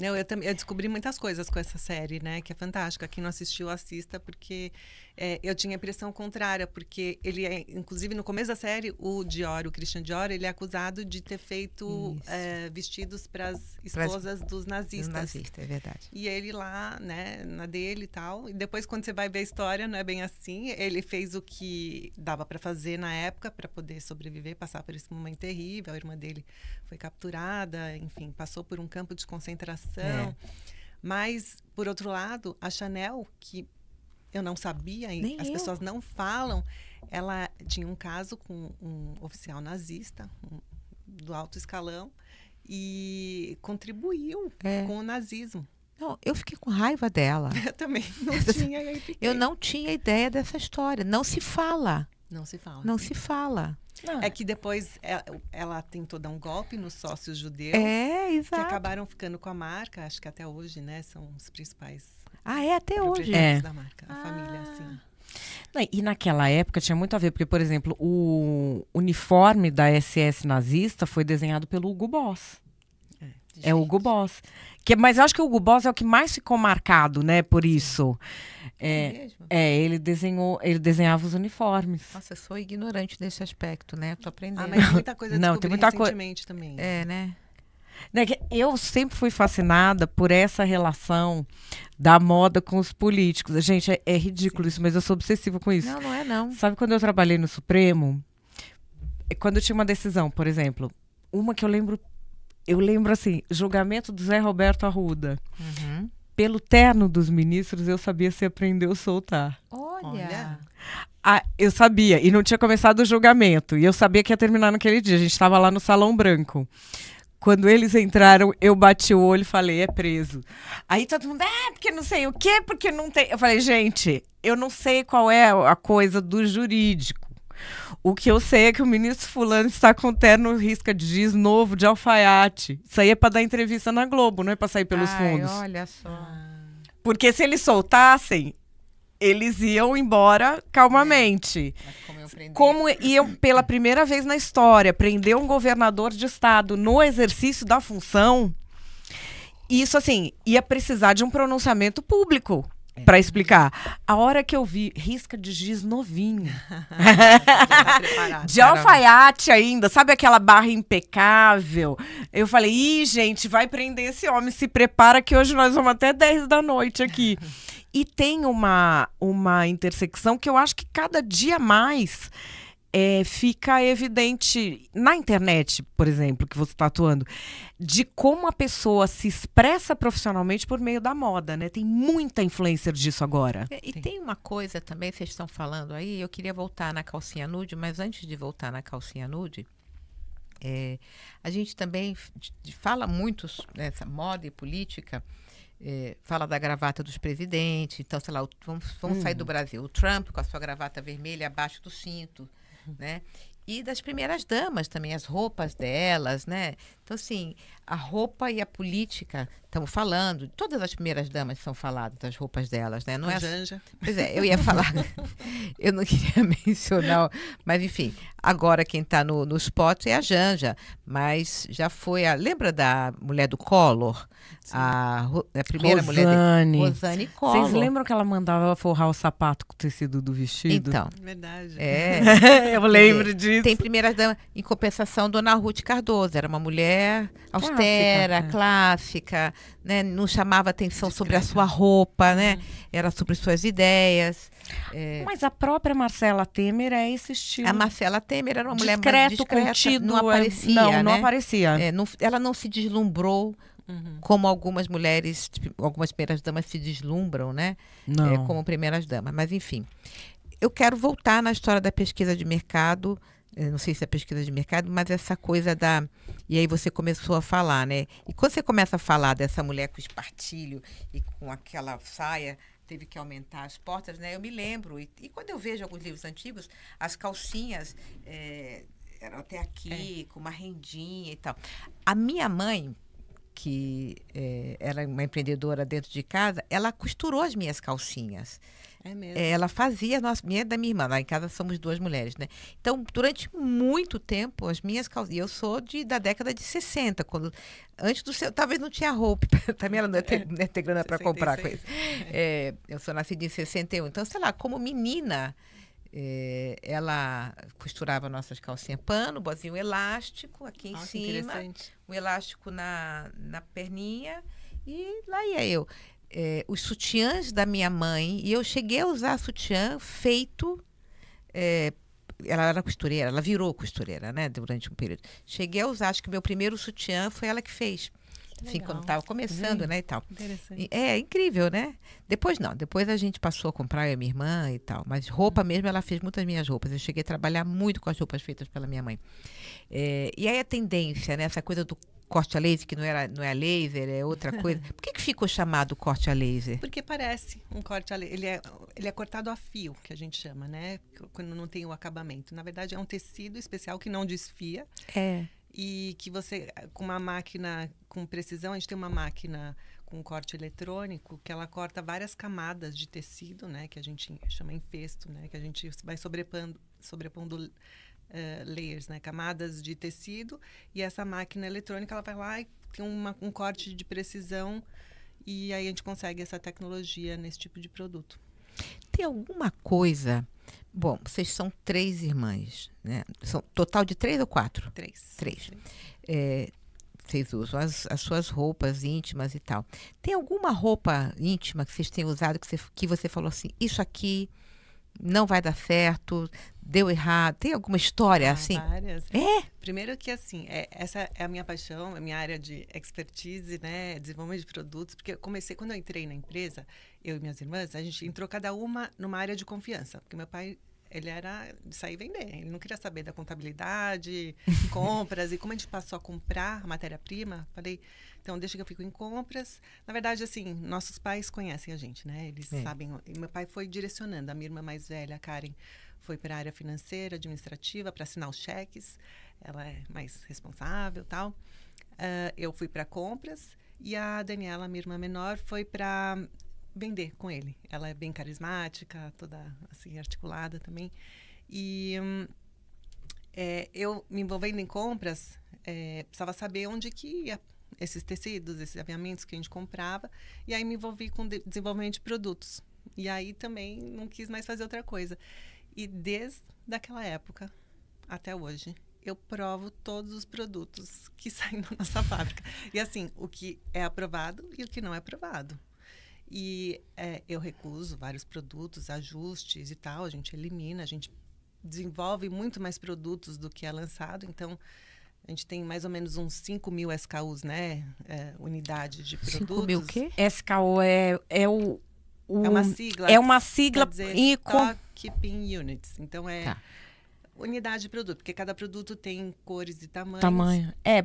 Não, eu, eu descobri muitas coisas com essa série, né? Que é fantástica. Quem não assistiu, assista, porque é, eu tinha a impressão contrária, porque ele é, inclusive no começo da série, o Dior, o Christian Dior, ele é acusado de ter feito é, vestidos para as esposas dos nazistas. Dos nazistas, é verdade. E ele lá, né, na dele e tal. E depois, quando você vai ver a história, não é bem assim. Ele fez o que dava para fazer na época para poder sobreviver, passar por esse momento terrível. A irmã dele foi capturada, enfim, passou por um campo de concentração. É. Mas, por outro lado, a Chanel, que eu não sabia, Nem as eu. pessoas não falam. Ela tinha um caso com um oficial nazista, um, do alto escalão, e contribuiu é. com o nazismo. Não, eu fiquei com raiva dela. Eu também. Não tinha, eu, eu não tinha ideia dessa história. Não se fala. Não se fala. Não se fala. Não. É, é. que depois ela, é, ela, tentou dar um golpe nos sócios judeus. É, exato. Que acabaram ficando com a marca, acho que até hoje, né? São os principais ah, é até é hoje. É. Da marca, a ah. família, assim. e naquela época tinha muito a ver, porque, por exemplo, o uniforme da SS nazista foi desenhado pelo Hugo Boss. É, é o Hugo Boss. Que, mas eu acho que o Hugo Boss é o que mais ficou marcado, né? Por isso. É, é, é, ele desenhou, ele desenhava os uniformes. Nossa, eu sou ignorante desse aspecto, né? Tô ah, aprendendo. Ah, mas muita coisa Não, tem muita coisa. também. É, né? Né, eu sempre fui fascinada por essa relação da moda com os políticos. Gente, é, é ridículo Sim. isso, mas eu sou obsessiva com isso. Não, não é não. Sabe quando eu trabalhei no Supremo? É quando tinha uma decisão, por exemplo, uma que eu lembro, eu lembro assim, julgamento do Zé Roberto Arruda. Uhum. Pelo terno dos ministros, eu sabia se aprendeu a soltar. Olha. Ah, eu sabia, e não tinha começado o julgamento. E eu sabia que ia terminar naquele dia. A gente estava lá no Salão Branco. Quando eles entraram, eu bati o olho e falei, é preso. Aí todo mundo, é porque não sei o quê, porque não tem. Eu falei, gente, eu não sei qual é a coisa do jurídico. O que eu sei é que o ministro Fulano está com terno risca de giz novo de alfaiate. Isso aí é para dar entrevista na Globo, não é para sair pelos Ai, fundos. Olha só. Porque se eles soltassem, eles iam embora calmamente. É, como iam pela primeira vez na história prender um governador de estado no exercício da função, isso assim ia precisar de um pronunciamento público é. para explicar. A hora que eu vi risca de giz novinho. de alfaiate ainda, sabe aquela barra impecável? Eu falei, ih, gente, vai prender esse homem, se prepara que hoje nós vamos até 10 da noite aqui. E tem uma, uma intersecção que eu acho que cada dia mais é, fica evidente na internet, por exemplo, que você está atuando, de como a pessoa se expressa profissionalmente por meio da moda, né? Tem muita influencer disso agora. É, e, e tem uma coisa também, vocês estão falando aí, eu queria voltar na calcinha nude, mas antes de voltar na calcinha nude, é, a gente também fala muito nessa moda e política, é, fala da gravata dos presidentes, então, sei lá, o, vamos, vamos hum. sair do uhum. Brasil. O Trump com a sua gravata vermelha abaixo do cinto, uhum. né? E das primeiras damas também, as roupas delas, né? Então, assim, a roupa e a política, estamos falando, todas as primeiras damas são faladas das roupas delas, né? Não é? Assim Janja. Pois é, eu ia falar, eu não queria mencionar, mas enfim, agora quem está no, no spot é a Janja, mas já foi a, lembra da mulher do Collor? A, a, primeira Rosane. mulher. De, Rosane Collor. Vocês lembram que ela mandava forrar o sapato com o tecido do vestido? Então. Verdade. É. eu lembro é. disso. Tem primeiras damas. Em compensação, Dona Ruth Cardoso, era uma mulher é, austera, clássica, é. clássica né, não chamava atenção sobre a sua roupa, né? Uhum. Era sobre suas ideias. É... Mas a própria Marcela Temer é esse estilo. A Marcela Temer era uma Discreto, mulher discreta, contido, não é, aparecia, não, né? aparecia. É, não, ela não se deslumbrou Uhum. como algumas mulheres, tipo, algumas primeiras damas se deslumbram, né? É, como primeiras damas. Mas enfim, eu quero voltar na história da pesquisa de mercado não sei se é pesquisa de mercado, mas essa coisa da. E aí você começou a falar, né? E quando você começa a falar dessa mulher com espartilho e com aquela saia, teve que aumentar as portas, né? Eu me lembro. E, e quando eu vejo alguns livros antigos, as calcinhas é, eram até aqui, é. com uma rendinha e tal. A minha mãe que é, era uma empreendedora dentro de casa, ela costurou as minhas calcinhas. É mesmo. É, ela fazia, nossa, minha da minha irmã, lá em casa somos duas mulheres, né? Então, durante muito tempo, as minhas calças. Eu sou de, da década de 60, quando. Antes do seu. Talvez não tinha roupa, também ela não ia ter, não ter grana para comprar coisa. É, eu sou nascida em 61. Então, sei lá, como menina. É, ela costurava nossas calcinhas pano, bozinho elástico aqui em ah, cima, um elástico na, na perninha e lá ia eu é, os sutiãs da minha mãe, e eu cheguei a usar sutiã feito. É, ela era costureira, ela virou costureira, né, durante um período. Cheguei a usar, acho que meu primeiro sutiã foi ela que fez. assim Enfim, quando estava começando, uhum. né, e tal. Interessante. É, é, incrível, né? Depois não, depois a gente passou a comprar, eu e minha irmã e tal. Mas roupa mesmo, ela fez muitas minhas roupas. Eu cheguei a trabalhar muito com as roupas feitas pela minha mãe. É, e aí a tendência, né, essa coisa do corte a laser, que não, era, não é laser, é outra coisa. Por que, que ficou chamado corte a laser? Porque parece um corte a laser. Ele é, ele é cortado a fio, que a gente chama, né? Quando não tem o acabamento. Na verdade, é um tecido especial que não desfia. É. E que você, com uma máquina com precisão, a gente tem uma máquina com corte eletrônico que ela corta várias camadas de tecido, né? Que a gente chama infesto, né? Que a gente vai sobrepondo, sobrepondo uh, layers, né, camadas de tecido, e essa máquina eletrônica ela vai lá e tem uma, um corte de precisão e aí a gente consegue essa tecnologia nesse tipo de produto. Tem alguma coisa? Bom, vocês são três irmãs, né? São total de três ou quatro? Três. Três. É, vocês usam as, as, suas roupas íntimas e tal. Tem alguma roupa íntima que vocês têm usado que você, que você falou assim, isso aqui não vai dar certo, deu errado? Tem alguma história ah, assim? Várias. É? Primeiro que assim, é, essa é a minha paixão, a minha área de expertise, né? Desenvolvimento de produtos, porque eu comecei, quando eu entrei na empresa, eu e minhas irmãs, a gente entrou cada uma numa área de confiança, porque meu pai ele era de sair vender. Ele não queria saber da contabilidade, compras. e como a gente passou a comprar matéria-prima, falei, então, deixa que eu fico em compras. Na verdade, assim, nossos pais conhecem a gente, né? Eles é. sabem. Meu pai foi direcionando. A minha irmã mais velha, a Karen, foi para a área financeira, administrativa, para assinar os cheques. Ela é mais responsável tal. Uh, eu fui para compras. E a Daniela, minha irmã menor, foi para vender com ele. Ela é bem carismática, toda assim articulada também. E hum, é, eu me envolvendo em compras, é, precisava saber onde que ia esses tecidos, esses aviamentos que a gente comprava. E aí me envolvi com de desenvolvimento de produtos. E aí também não quis mais fazer outra coisa. E desde daquela época até hoje, eu provo todos os produtos que saem da nossa fábrica. E assim, o que é aprovado e o que não é aprovado. E é, eu recuso vários produtos, ajustes e tal, a gente elimina, a gente desenvolve muito mais produtos do que é lançado. Então, a gente tem mais ou menos uns 5 mil SKUs, né? É, unidades de produtos. 5 mil o quê? SKU é, é o, o, É uma sigla. É uma sigla dizer, em... Keeping Units. Então, é... Tá unidade de produto, porque cada produto tem cores e tamanhos. Tamanho. É,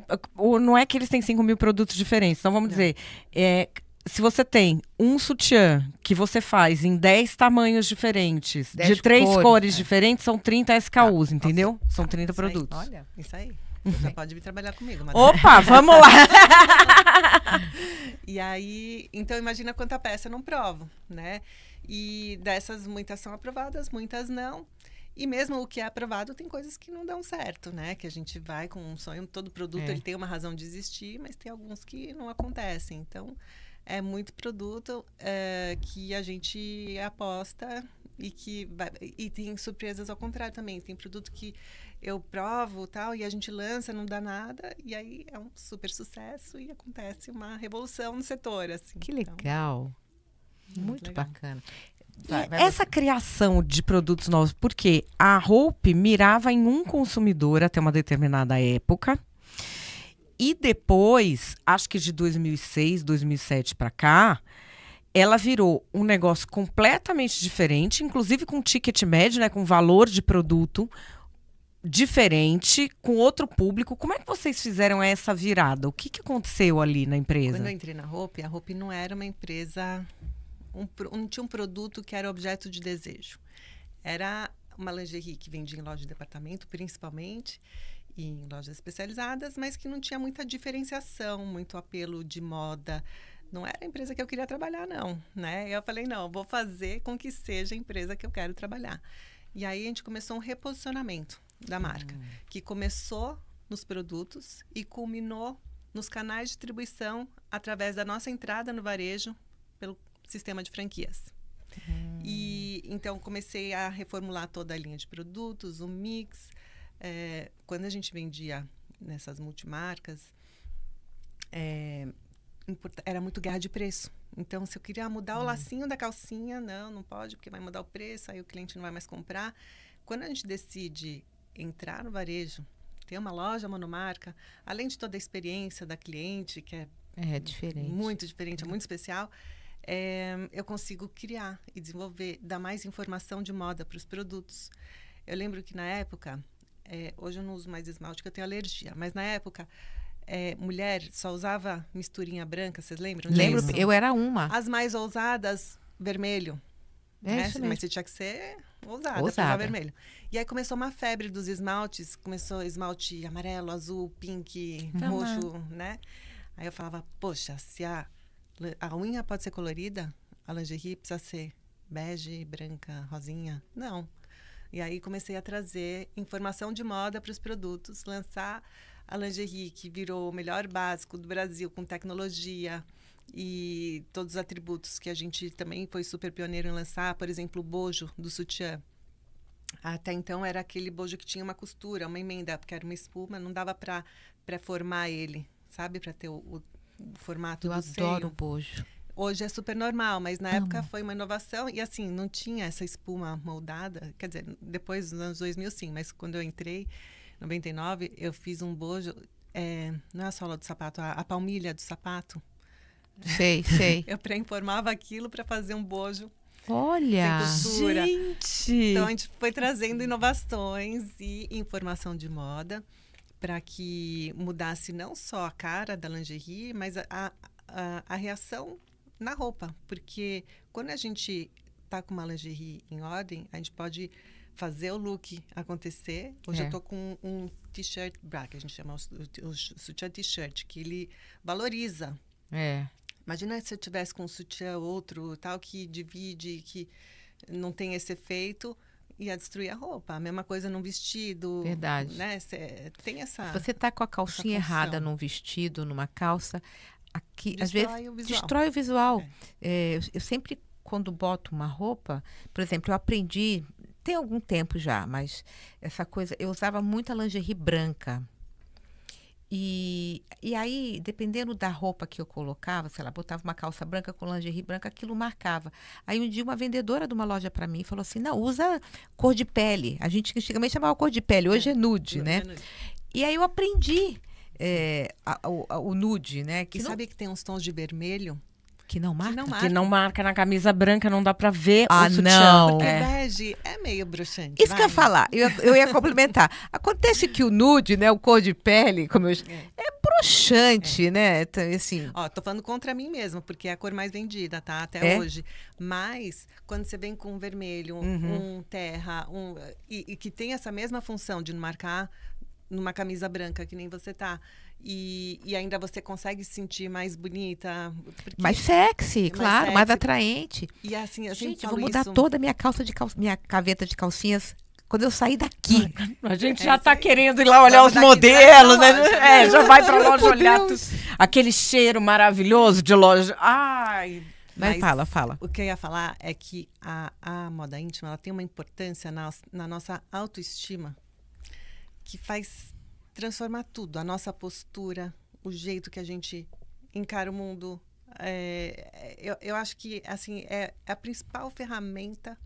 não é que eles têm 5 mil produtos diferentes. Então, vamos não. dizer, é, se você tem um sutiã que você faz em 10 tamanhos diferentes, dez de três cores, cores é. diferentes, são 30 SKUs, tá. entendeu? Nossa, são 30 tá. produtos. Aí, olha, isso aí. Uhum. Você pode vir trabalhar comigo, Madalena. Opa, vamos lá! e aí, então imagina quanta peça eu não provo, né? E dessas muitas são aprovadas, muitas não. E mesmo o que é aprovado tem coisas que não dão certo, né? Que a gente vai com um sonho, todo produto é. ele tem uma razão de existir, mas tem alguns que não acontecem. Então, é muito produto é, que a gente aposta e que vai, e tem surpresas ao contrário também. Tem produto que eu provo tal, e a gente lança, não dá nada, e aí é um super sucesso e acontece uma revolução no setor. Assim. Que então. legal! Então, muito, legal. bacana. Vai, vai essa você. criação de produtos novos, porque a roupa mirava em um consumidor até uma determinada época. E depois, acho que de 2006, 2007 para cá, ela virou um negócio completamente diferente, inclusive com ticket médio, né, com valor de produto diferente, com outro público. Como é que vocês fizeram essa virada? O que, que aconteceu ali na empresa? Quando eu entrei na Hope, a Hope não era uma empresa. Um, não tinha um produto que era objeto de desejo. Era uma lingerie que vendia em loja de departamento, principalmente, e em lojas especializadas, mas que não tinha muita diferenciação, muito apelo de moda não era a empresa que eu queria trabalhar, não, né? Eu falei, não, vou fazer com que seja a empresa que eu quero trabalhar. E aí a gente começou um reposicionamento da marca, que começou nos produtos e culminou nos canais de distribuição através da nossa entrada no varejo pelo sistema de franquias. Hum. E então comecei a reformular toda a linha de produtos, o mix. É, quando a gente vendia nessas multimarcas, é, era muito guerra de preço. Então, se eu queria mudar o hum. lacinho da calcinha, não, não pode, porque vai mudar o preço, aí o cliente não vai mais comprar. Quando a gente decide entrar no varejo, ter uma loja monomarca, além de toda a experiência da cliente, que é, é, é diferente. muito diferente, é muito uhum. especial, é, eu consigo criar e desenvolver, dar mais informação de moda para os produtos. Eu lembro que na época, é, hoje eu não uso mais esmalte porque eu tenho alergia, mas na época é, mulher só usava misturinha branca, vocês lembram? Lembro, disso? eu era uma. As mais ousadas, vermelho. É né? Mas você tinha que ser ousada, ousada. vermelho. E aí começou uma febre dos esmaltes, começou esmalte amarelo, azul, pink, tá roxo, né? Aí eu falava, poxa, se a, a unha pode ser colorida, a lingerie precisa ser bege, branca, rosinha. Não. E aí comecei a trazer informação de moda para os produtos, lançar a lingerie que virou o melhor básico do Brasil com tecnologia e todos os atributos que a gente também foi super pioneiro em lançar, por exemplo, o bojo do sutiã. Até então era aquele bojo que tinha uma costura, uma emenda, porque era uma espuma, não dava para formar ele, sabe? Para ter o, o, do formato Eu do adoro o bojo. Hoje é super normal, mas na Amo. época foi uma inovação. E assim, não tinha essa espuma moldada. Quer dizer, depois dos anos 2000, sim, mas quando eu entrei, 99, eu fiz um bojo. É, não é a sola do sapato, a, a palmilha do sapato Sei, sei. eu pré-informava aquilo para fazer um bojo. Olha, gente! Então a gente foi trazendo inovações e informação de moda para que mudasse não só a cara da lingerie, mas a, a, a reação na roupa. Porque quando a gente tá com uma lingerie em ordem, a gente pode fazer o look acontecer. Hoje é. eu tô com um t-shirt bra, que a gente chama o, o, o sutiã t-shirt, que ele valoriza. É. Imagina se eu tivesse com um sutiã outro, tal, que divide, que não tem esse efeito ia destruir a roupa. A mesma coisa num vestido. Verdade. Né? Cê, tem essa. Você tá com a calcinha errada num vestido, numa calça, aqui destrói às vezes o destrói o visual. É. É, eu, eu, sempre quando boto uma roupa, por exemplo, eu aprendi tem algum tempo já, mas essa coisa eu usava muita lingerie branca. E, e aí, dependendo da roupa que eu colocava, sei lá, botava uma calça branca com lingerie branca, aquilo marcava. Aí um dia uma vendedora de uma loja para mim falou assim: "Não, usa cor de pele". A gente antigamente chamava cor de pele, hoje é nude, é, né? É nude. E aí eu aprendi é, eh, a, a, o, a, o, nude, né? Que sabe não... que tem uns tons de vermelho? Que não marca? Que não marca, que não marca na camisa branca, não dá pra ver ah, o sutiã. não. Porque é. bege é meio bruxante. Isso vai. que eu ia falar, eu, eu ia complementar. Acontece que o nude, né, o cor de pele, como eu... É, é bruxante, é. né? Assim. Ó, tô falando contra mim mesmo porque é a cor mais vendida, tá? Até é? hoje. Mas, quando você vem com um vermelho, um, uhum. um terra, um... E, e que tem essa mesma função de não marcar numa camisa branca, que nem você tá e, e, ainda você consegue se sentir mais bonita. Mais sexy, claro, mais, sexy. mais atraente. E assim, assim Gente, vou mudar isso. toda a minha calça de cal... minha caveta de calcinhas quando eu sair daqui. A gente é já está querendo ir lá olhar os modelos, né? né? é, já vai para loja olhar tudo. aquele cheiro maravilhoso de loja. Ai. Mas, Mas, fala, fala. O que eu ia falar é que a, a moda íntima ela tem uma importância na, na nossa autoestima que faz transformar tudo, a nossa postura, o jeito que a gente encara o mundo. É, é eu, eu acho que assim é, é a principal ferramenta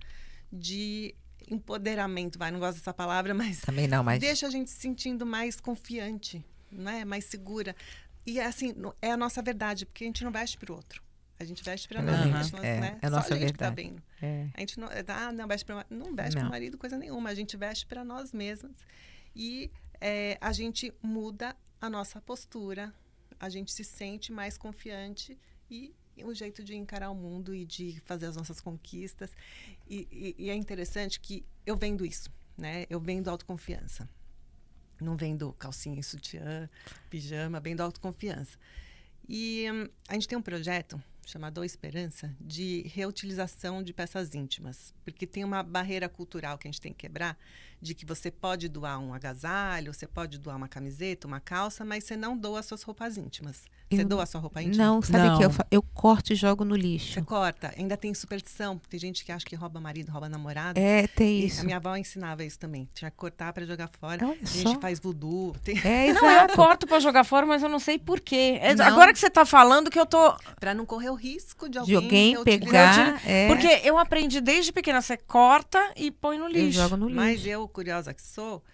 de empoderamento, vai, não gosto dessa palavra, mas também não, mas deixa a gente se sentindo mais confiante, né, mais segura. E assim, é a nossa verdade, porque a gente não veste para o outro. A gente veste para nós, uhum. é, né? É a nossa Só a gente verdade. que tá vendo. É. A gente não, ah, não veste para não veste para o marido coisa nenhuma, a gente veste para nós mesmas. E é, a gente muda a nossa postura, a gente se sente mais confiante e um jeito de encarar o mundo e de fazer as nossas conquistas. E, e, e é interessante que eu vendo isso, né? Eu vendo autoconfiança. Não vendo calcinha e sutiã, pijama, vendo autoconfiança. E hum, a gente tem um projeto chamado Esperança de reutilização de peças íntimas, porque tem uma barreira cultural que a gente tem que quebrar de que você pode doar um agasalho, você pode doar uma camiseta, uma calça, mas você não doa suas roupas íntimas. Você eu... doa sua roupa íntima? Não, sabe o que eu, eu corto e jogo no lixo. Você corta. Ainda tem superstição. Tem gente que acha que rouba marido, rouba namorado. É, tem e isso. A minha avó ensinava isso também. Tinha que cortar para jogar fora. Olha a gente só. faz voodoo. Tem... É, não, eu corto para jogar fora, mas eu não sei por quê. É, agora que você tá falando que eu tô... Para não correr o risco de alguém... De alguém pegar. Eu te... é. Porque eu aprendi desde pequena. Você corta e põe no lixo. Eu jogo no lixo. Mas eu curiosa que sou,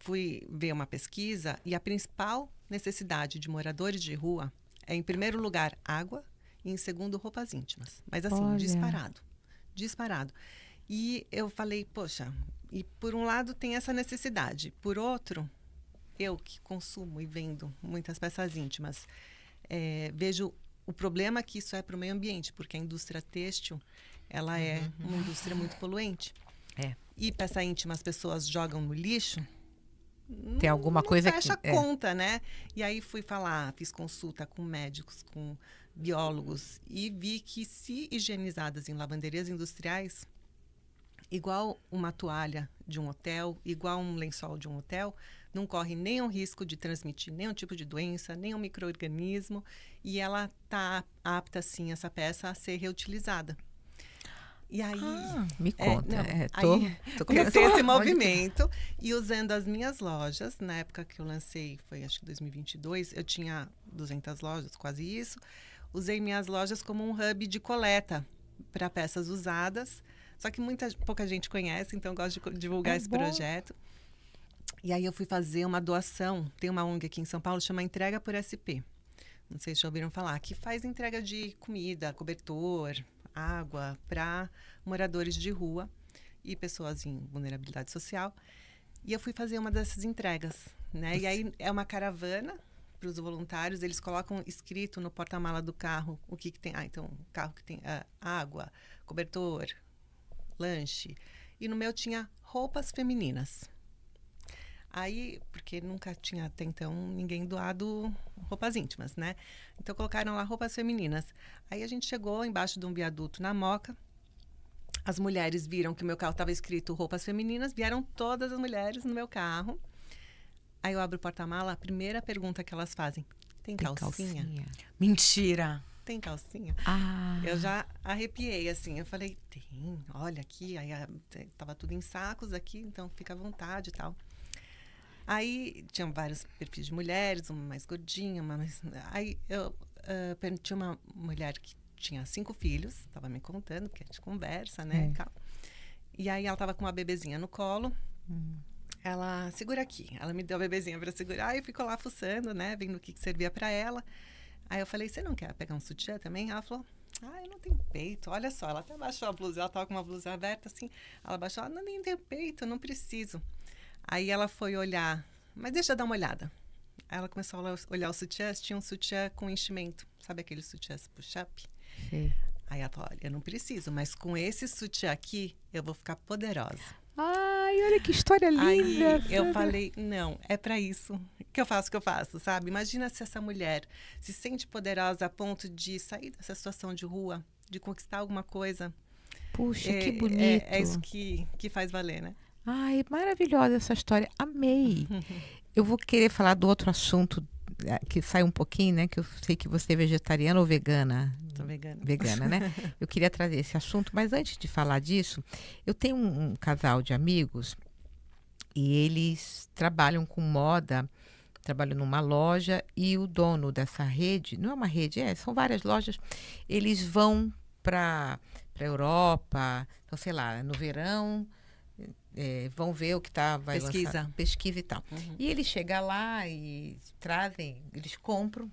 fui ver uma pesquisa e a principal necessidade de moradores de rua é, em primeiro lugar, água e, em segundo, roupas íntimas. Mas, assim, Olha. disparado. Disparado. E eu falei, poxa, e por um lado tem essa necessidade, por outro, eu que consumo e vendo muitas peças íntimas, é, vejo o problema que isso é para o meio ambiente, porque a indústria têxtil ela é uhum. uma indústria muito poluente e peça íntima as pessoas jogam no lixo, tem alguma coisa fecha que fecha é. conta, é. né? E aí fui falar, fiz consulta com médicos, com biólogos e vi que se higienizadas em lavanderias industriais, igual uma toalha de um hotel, igual um lençol de um hotel, não corre nenhum risco de transmitir nenhum tipo de doença, nenhum microorganismo e ela tá apta sim essa peça a ser reutilizada. E aí. Ah, é, me conta. É, é, tô, aí, tô comecei esse movimento e usando as minhas lojas. Na época que eu lancei, foi acho que 2022, eu tinha 200 lojas, quase isso. Usei minhas lojas como um hub de coleta para peças usadas. Só que muita, pouca gente conhece, então eu gosto de divulgar é esse bom. projeto. E aí eu fui fazer uma doação. Tem uma ONG aqui em São Paulo chama Entrega por SP. Não sei se já ouviram falar, que faz entrega de comida, cobertor, água para moradores de rua e pessoas em vulnerabilidade social. E eu fui fazer uma dessas entregas, né? E aí é uma caravana para os voluntários, eles colocam escrito no porta-mala do carro o que, que tem. Ah, então, carro que tem ah, água, cobertor, lanche. E no meu tinha roupas femininas. Aí, porque nunca tinha até então ninguém doado roupas íntimas, né? Então colocaram lá roupas femininas. Aí a gente chegou embaixo de um viaduto na Moca. As mulheres viram que o meu carro estava escrito roupas femininas, vieram todas as mulheres no meu carro. Aí eu abro o porta-mala, a primeira pergunta que elas fazem: tem, tem calcinha? calcinha? Mentira! Tem calcinha? Ah. Eu já arrepiei assim. Eu falei: tem, olha aqui. Aí tava tudo em sacos aqui, então fica à vontade e tal. Aí tinham vários perfis de mulheres, uma mais gordinha, uma mais. Aí eu uh, tinha uma mulher que tinha cinco filhos, estava me contando, que a gente conversa, né? É. E, e, aí ela estava com uma bebezinha no colo. Hum. Ela, segura aqui. Ela me deu a bebezinha para segurar e ficou lá fuçando, né? Vendo o que, que servia para ela. Aí eu falei, você não quer pegar um sutiã também? Ela falou, ah, eu não tenho peito. Olha só, ela até baixou a blusa, ela tava com uma blusa aberta assim. Ela baixou, ah, não, nem tenho peito, não preciso. Aí ela foi olhar, mas deixa eu dar uma olhada. Aí ela começou a olhar o sutiã, tinha um sutiã com enchimento. Sabe aquele sutiã push-up? Sim. Aí ela falou, olha, eu não preciso, mas com esse sutiã aqui, eu vou ficar poderosa. Ai, olha que história linda. Aí eu falei, não, é para isso que eu faço o que eu faço, sabe? Imagina se essa mulher se sente poderosa a ponto de sair dessa situação de rua, de conquistar alguma coisa. Puxa, é, que bonito. É, é, é isso que, que faz valer, né? Ai, maravilhosa essa história. Amei. Eu vou querer falar do outro assunto é, que sai um pouquinho, né? Que eu sei que você é vegetariana ou vegana. vegana. Vegana, né? eu queria trazer esse assunto, mas antes de falar disso, eu tenho um, um casal de amigos e eles trabalham com moda, trabalham numa loja e o dono dessa rede, não é uma rede, é, são várias lojas, eles vão para para Europa, então sei lá, no verão é, vão ver o que está vai pesquisa lançar, pesquisa e tal uhum. e ele chega lá e trazem eles compram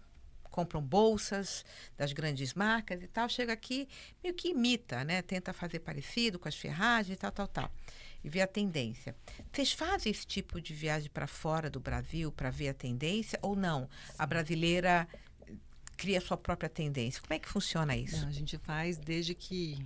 compram bolsas das grandes marcas e tal chega aqui meio que imita né tenta fazer parecido com as ferragens e tal tal tal e vê a tendência. Vocês fazem esse tipo de viagem para fora do Brasil para ver a tendência ou não? A brasileira cria sua própria tendência. Como é que funciona isso? Não, a gente faz desde que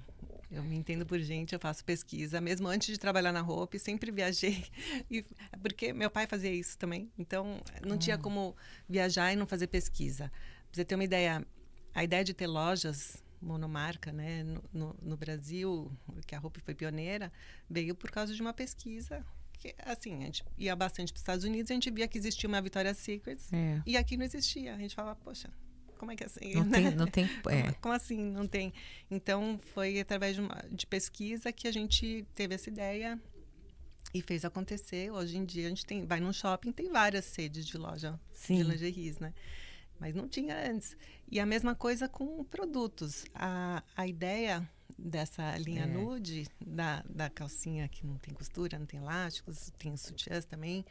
eu me entendo por gente, eu faço pesquisa. Mesmo antes de trabalhar na roupa, sempre viajei. E, é porque meu pai fazia isso também. Então, não hum. tinha como viajar e não fazer pesquisa. Pra você ter uma ideia, a ideia de ter lojas monomarca né, no, no, no Brasil, que a roupa foi pioneira, veio por causa de uma pesquisa que assim, a gente ia bastante para os Estados Unidos, a gente via que existia uma Vitória Secrets é. e aqui não existia. A gente falava, poxa, como é que é assim? Não tem, não tem é. como assim? Não tem. Então foi através de, uma, de pesquisa que a gente teve essa ideia e fez acontecer. Hoje em dia a gente tem, vai num shopping, tem várias sedes de loja Sim. de lingeries, né? Mas não tinha antes. E a mesma coisa com produtos. A, a ideia dessa linha é. nude, da, da calcinha que não tem costura, não tem elásticos, tem sutiãs também,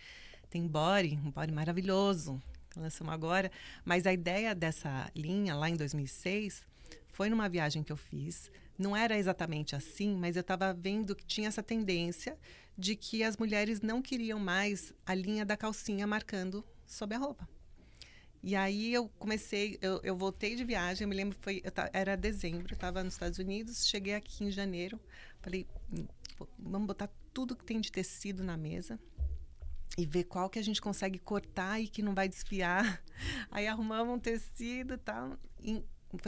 tem body, um body maravilhoso, lançamos agora. Mas a ideia dessa linha, lá em 2006, foi numa viagem que eu fiz. Não era exatamente assim, mas eu estava vendo que tinha essa tendência de que as mulheres não queriam mais a linha da calcinha marcando sob a roupa. E aí eu comecei, eu, eu voltei de viagem, eu me lembro, foi, era dezembro, eu estava nos Estados Unidos, cheguei aqui em janeiro, falei, hum, vamos botar tudo que tem de tecido na mesa e ver qual que a gente consegue cortar e que não vai desfiar. Aí arrumamos um tecido e tá, tal.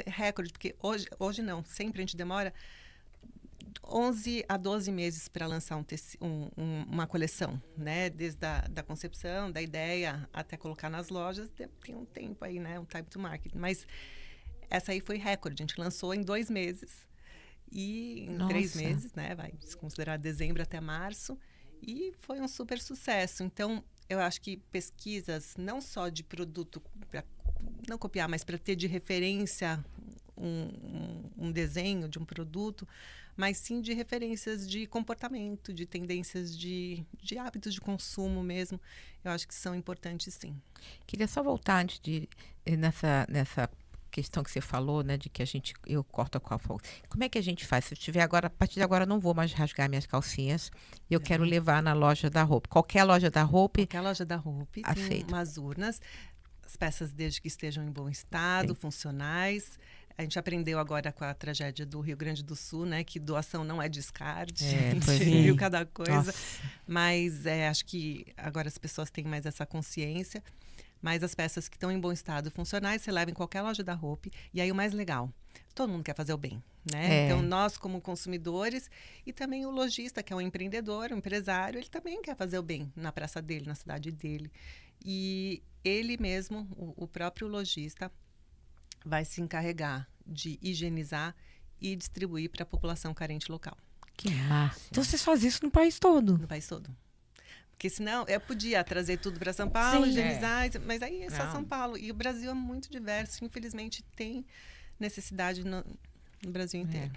Recorde, porque hoje, hoje não, sempre a gente demora 11 a 12 meses para lançar um um, um, uma coleção, né? Desde a da concepção, da ideia até colocar nas lojas, tem um tempo aí, né? Um time to market. Mas essa aí foi recorde, a gente lançou em dois meses. E em Nossa. três meses, né? Vai se considerar dezembro até março. E foi um super sucesso. Então, eu acho que pesquisas não só de produto, para não copiar, mas para ter de referência um, um, um, desenho de um produto, mas sim de referências de comportamento, de tendências de, de hábitos de consumo mesmo. Eu acho que são importantes, sim. Queria só voltar antes de, eh, nessa, nessa questão que você falou, né, de que a gente eu corto a calça. Como é que a gente faz? Se eu tiver agora, a partir de agora eu não vou mais rasgar minhas calcinhas. Eu é. quero levar na loja da roupa. Qualquer loja da roupa. Qualquer loja da roupa Aceito. tem umas urnas. As peças desde que estejam em bom estado, Sim. funcionais. A gente aprendeu agora com a tragédia do Rio Grande do Sul, né, que doação não é descarte. É, gente viu é. cada coisa. Nossa. Mas é, acho que agora as pessoas têm mais essa consciência. Mas as peças que estão em bom estado funcionais, você leva em qualquer loja da roupa. E aí o mais legal, todo mundo quer fazer o bem. Né? É. Então, nós, como consumidores, e também o lojista, que é um empreendedor, um empresário, ele também quer fazer o bem na praça dele, na cidade dele. E ele mesmo, o, o próprio lojista, vai se encarregar de higienizar e distribuir para a população carente local. Que massa. Então, vocês fazem isso no país todo? No país todo. Porque senão eu podia trazer tudo para São Paulo, higienizar, é. mas aí é só Não. São Paulo. E o Brasil é muito diverso. Infelizmente, tem necessidade no, no Brasil inteiro.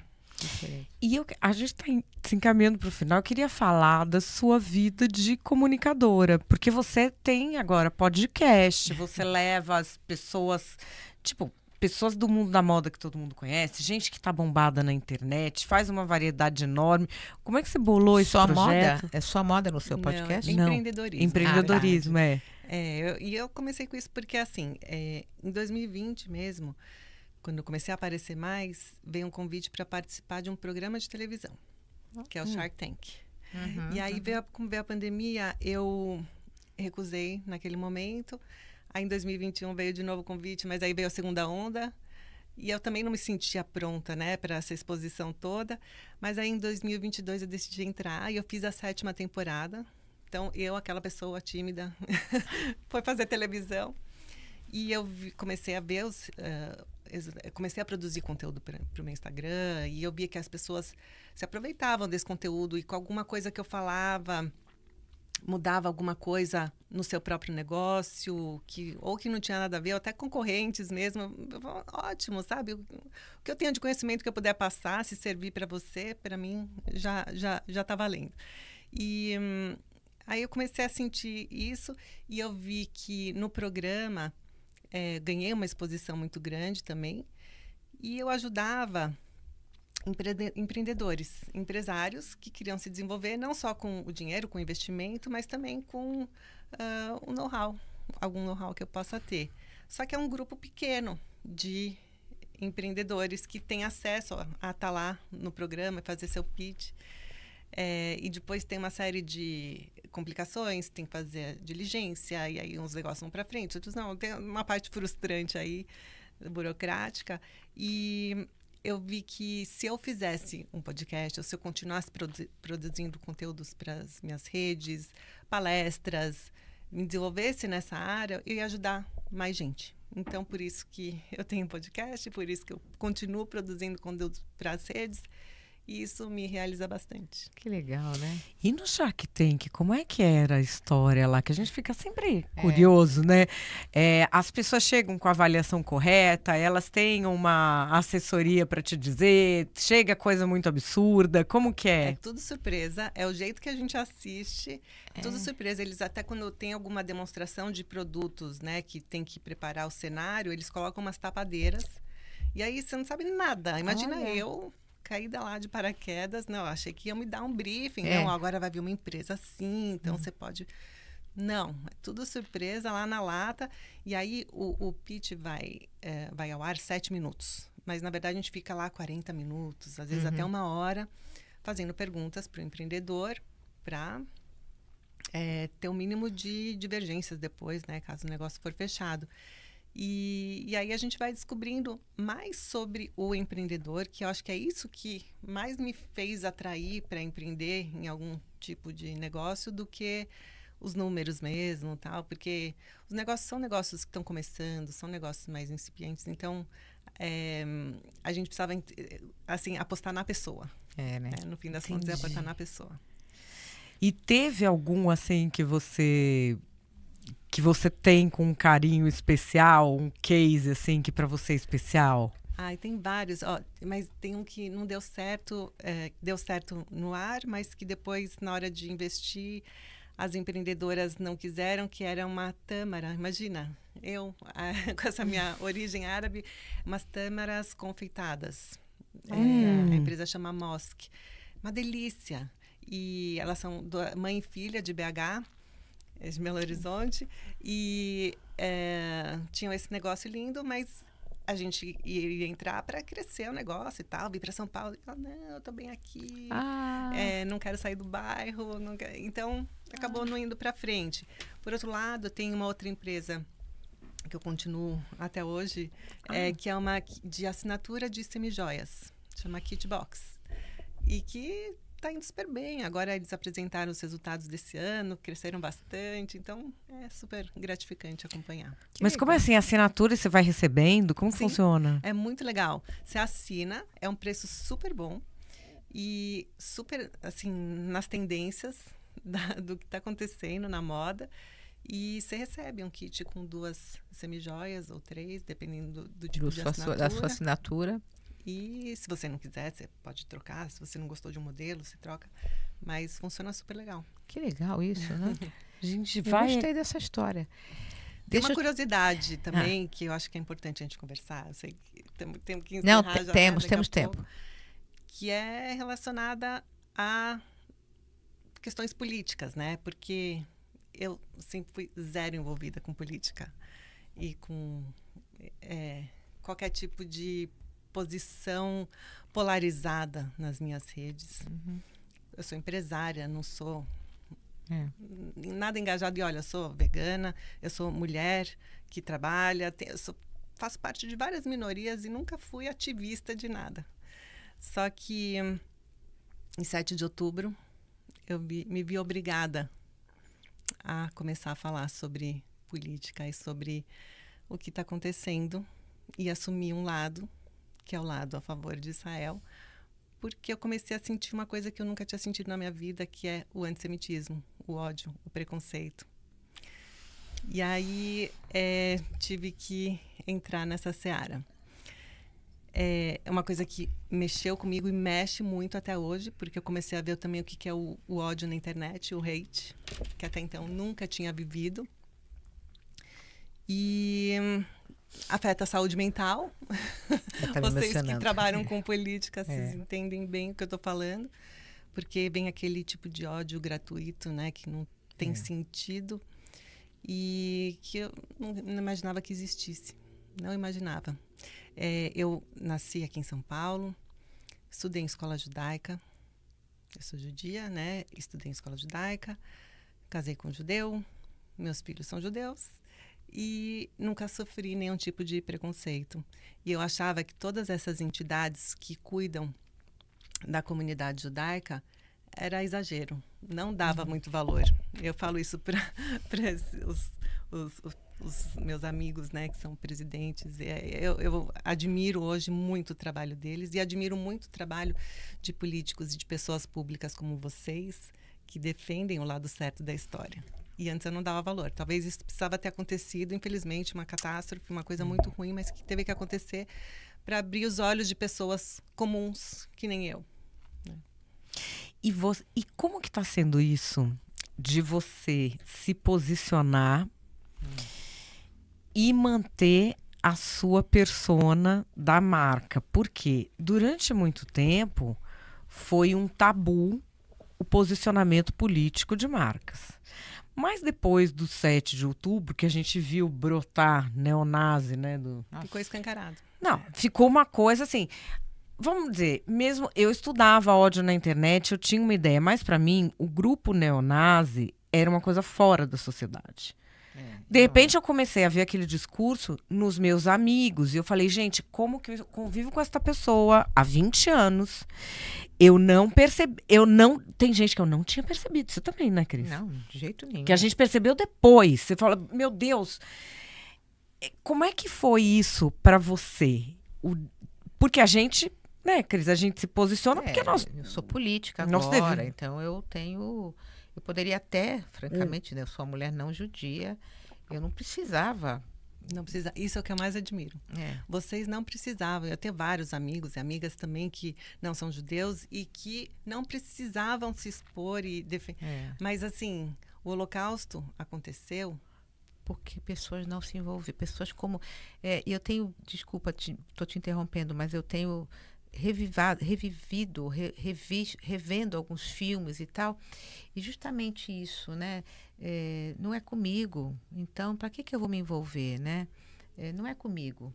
É. E eu, a gente está se encaminhando para o final. Eu queria falar da sua vida de comunicadora, porque você tem agora podcast, você leva as pessoas, tipo, pessoas do mundo da moda que todo mundo conhece, gente que está bombada na internet, faz uma variedade enorme. Como é que você bolou isso? Só moda? É só moda no seu podcast? É Não, empreendedorismo. Não. Empreendedorismo, ah, é. É, eu, e eu comecei com isso porque, assim, é, em 2020 mesmo, quando eu comecei a aparecer mais, veio um convite para participar de um programa de televisão, que é o hum. Shark Tank. Uhum, e aí, uhum. como veio a pandemia, eu recusei naquele momento. Aí em 2021 veio de novo o convite, mas aí veio a segunda onda. E eu também não me sentia pronta, né, para essa exposição toda. Mas aí em 2022 eu decidi entrar e eu fiz a sétima temporada. Então eu, aquela pessoa tímida, foi fazer televisão. E eu vi, comecei a ver os. Uh, comecei a produzir conteúdo para o meu Instagram e eu via que as pessoas se aproveitavam desse conteúdo e com alguma coisa que eu falava mudava alguma coisa no seu próprio negócio, que ou que não tinha nada a ver, ou até concorrentes mesmo. Ótimo, sabe? O que eu tenho de conhecimento que eu puder passar, se servir para você, para mim já já já tá valendo. E hum, aí eu comecei a sentir isso e eu vi que no programa é, ganhei uma exposição muito grande também e eu ajudava empreendedores, empresários que queriam se desenvolver não só com o dinheiro, com o investimento, mas também com uh, o know-how, algum know-how que eu possa ter. Só que é um grupo pequeno de empreendedores que tem acesso a, a estar tá lá no programa, fazer seu pitch. É, e depois tem uma série de complicações, tem que fazer diligência, e aí uns negócios vão para frente, outros não. Tem uma parte frustrante aí, burocrática. E eu vi que se eu fizesse um podcast, ou se eu continuasse produ produzindo conteúdos para as minhas redes, palestras, me desenvolvesse nessa área, eu ia ajudar mais gente. Então, por isso que eu tenho um podcast, por isso que eu continuo produzindo conteúdos para as redes e isso me realiza bastante. Que legal, né? E no Shark Tank, como é que era a história lá? Que a gente fica sempre é. curioso, é. né? É, as pessoas chegam com a avaliação correta, elas têm uma assessoria para te dizer, chega coisa muito absurda, como que é? É tudo surpresa, é o jeito que a gente assiste, é. tudo surpresa. Eles até quando tem alguma demonstração de produtos, né, que tem que preparar o cenário, eles colocam umas tapadeiras. E aí você não sabe nada. Imagina eu caída lá de paraquedas. Não, achei que ia me dar um briefing. É. Não, agora vai vir uma empresa assim, então uhum. você pode. Não, é tudo surpresa lá na lata. E aí o, o pitch vai, é, vai ao ar sete minutos. Mas na verdade a gente fica lá 40 minutos, às vezes uhum. até uma hora, fazendo perguntas para o empreendedor para é, ter o um mínimo de divergências depois, né? Caso o negócio for fechado. E, e, aí a gente vai descobrindo mais sobre o empreendedor, que eu acho que é isso que mais me fez atrair para empreender em algum tipo de negócio do que os números mesmo, tal, porque os negócios são negócios que estão começando, são negócios mais incipientes, então é, a gente precisava eh, assim apostar na pessoa. É, né? né? No fim das Entendi. contas, é apostar na pessoa. E teve algum assim que você que você tem com um carinho especial, um case assim que para você é especial? Ah, tem vários, ó, mas tem um que não deu certo, é, deu certo no ar, mas que depois na hora de investir as empreendedoras não quiseram, que era uma tâmara. Imagina, eu com essa minha origem árabe, umas tâmaras confeitadas. É, hum. É, a empresa chama Mosque. Uma delícia. E elas são mãe e filha de BH é de Belo Horizonte. E é, tinham esse negócio lindo, mas a gente ia entrar para crescer o negócio e tal, vir para São Paulo. E não, eu tô bem aqui, ah. é, não quero sair do bairro. Quero... Então, acabou ah. não indo para frente. Por outro lado, tem uma outra empresa que eu continuo até hoje, é, ah. é, que é uma de assinatura de semijoias, chama Kitbox. E que está indo super bem. Agora eles apresentaram os resultados desse ano, cresceram bastante, então é super gratificante acompanhar. Que Mas legal. como é assim, assinatura você vai recebendo? Como Sim, funciona? É muito legal. Você assina, é um preço super bom e super, assim, nas tendências da, do que está acontecendo na moda. E você recebe um kit com duas semijoias ou três, dependendo do, do tipo do de assinatura. da sua assinatura. E se você não quiser, você pode trocar. Se você não gostou de um modelo, você troca. Mas funciona super legal. Que legal isso, né? gente eu vai... gostei dessa história. Tem uma curiosidade eu... Ah. também ah. que eu acho que é importante a gente conversar. Eu sei que temos, temos que encerrar Não, já temos, temos tempo. Pouco, que é relacionada a questões políticas, né? Porque eu sempre fui zero envolvida com política e com é, qualquer tipo de posição polarizada nas minhas redes. Uhum. Eu sou empresária, não sou é. nada engajada. E olha, eu sou vegana, eu sou mulher que trabalha, eu sou, faço parte de várias minorias e nunca fui ativista de nada. Só que em 7 de outubro eu vi, me vi obrigada a começar a falar sobre política e sobre o que está acontecendo e assumir um lado que é o lado a favor de Israel, porque eu comecei a sentir uma coisa que eu nunca tinha sentido na minha vida, que é o antissemitismo, o ódio, o preconceito. E aí é, tive que entrar nessa seara. É, é uma coisa que mexeu comigo e mexe muito até hoje, porque eu comecei a ver também o que, é o, o ódio na internet, o hate, que até então nunca tinha vivido. E afeta a saúde mental. Vocês que trabalham com política, é. vocês é. entendem bem o que eu estou falando, porque vem aquele tipo de ódio gratuito, né, que não tem é. sentido e que eu não imaginava que existisse. Não imaginava. É, eu nasci aqui em São Paulo, estudei em escola judaica. Eu sou judia, né? Estudei em escola judaica, casei com um judeu, meus filhos são judeus e nunca sofri nenhum tipo de preconceito. E eu achava que todas essas entidades que cuidam da comunidade judaica era exagero, não dava uhum. muito valor. Eu falo isso para os, os, os, meus amigos, né, que são presidentes. É, eu, eu admiro hoje muito o trabalho deles e admiro muito o trabalho de políticos e de pessoas públicas como vocês que defendem o lado certo da história. E antes eu não dava valor. Talvez isso precisava ter acontecido, infelizmente, uma catástrofe, uma coisa muito uhum. ruim, mas que teve que acontecer para abrir os olhos de pessoas comuns que nem eu. Né? E, você, e como que está sendo isso de você se posicionar hum. e manter a sua persona da marca? Porque durante muito tempo foi um tabu o posicionamento político de marcas. Mas depois do 7 de outubro, que a gente viu brotar neonazi, né? Do... Ficou escancarado. Não, ficou uma coisa assim. Vamos dizer, mesmo eu estudava ódio na internet, eu tinha uma ideia, mas para mim, o grupo neonazi era uma coisa fora da sociedade. De repente eu comecei a ver aquele discurso nos meus amigos. E eu falei, gente, como que eu convivo com esta pessoa há 20 anos? Eu não percebi. Eu não. Tem gente que eu não tinha percebido. Você também, né, Cris? Não, de jeito nenhum. Que a gente percebeu depois. Você fala, meu Deus, é, como é que foi isso para você? O... Porque a gente né, Cris? A gente se posiciona é, porque nós. Eu sou política agora, então eu tenho. Eu poderia até, francamente, hum. né, eu sou uma mulher não judia, eu não precisava. Não precisa. Isso é o que eu mais admiro. É. Vocês não precisavam. Eu tenho vários amigos e amigas também que não são judeus e que não precisavam se expor e defender. É. Mas assim, o Holocausto aconteceu porque pessoas não se envolvem. Pessoas como é, eu tenho, desculpa, estou te, te interrompendo, mas eu tenho revivado, revivido, re, revendo alguns filmes e tal, e justamente isso, né? é, não é comigo, então para que, que eu vou me envolver, né? É, não é comigo.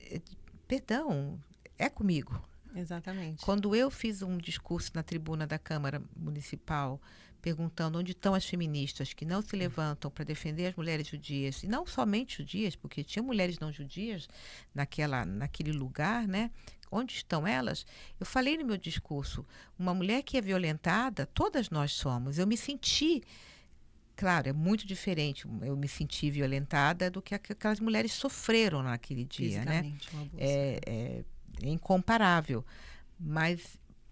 É, perdão, é comigo. Exatamente. Quando eu fiz um discurso na tribuna da Câmara Municipal perguntando onde estão as feministas que não se levantam para defender as mulheres judias, e não somente judias, porque tinha mulheres não judias naquela, naquele lugar, né? Onde estão elas? Eu falei no meu discurso, uma mulher que é violentada, todas nós somos. Eu me senti claro, é muito diferente. Eu me senti violentada do que aquelas mulheres sofreram naquele dia, né? É, é, é, incomparável. Mas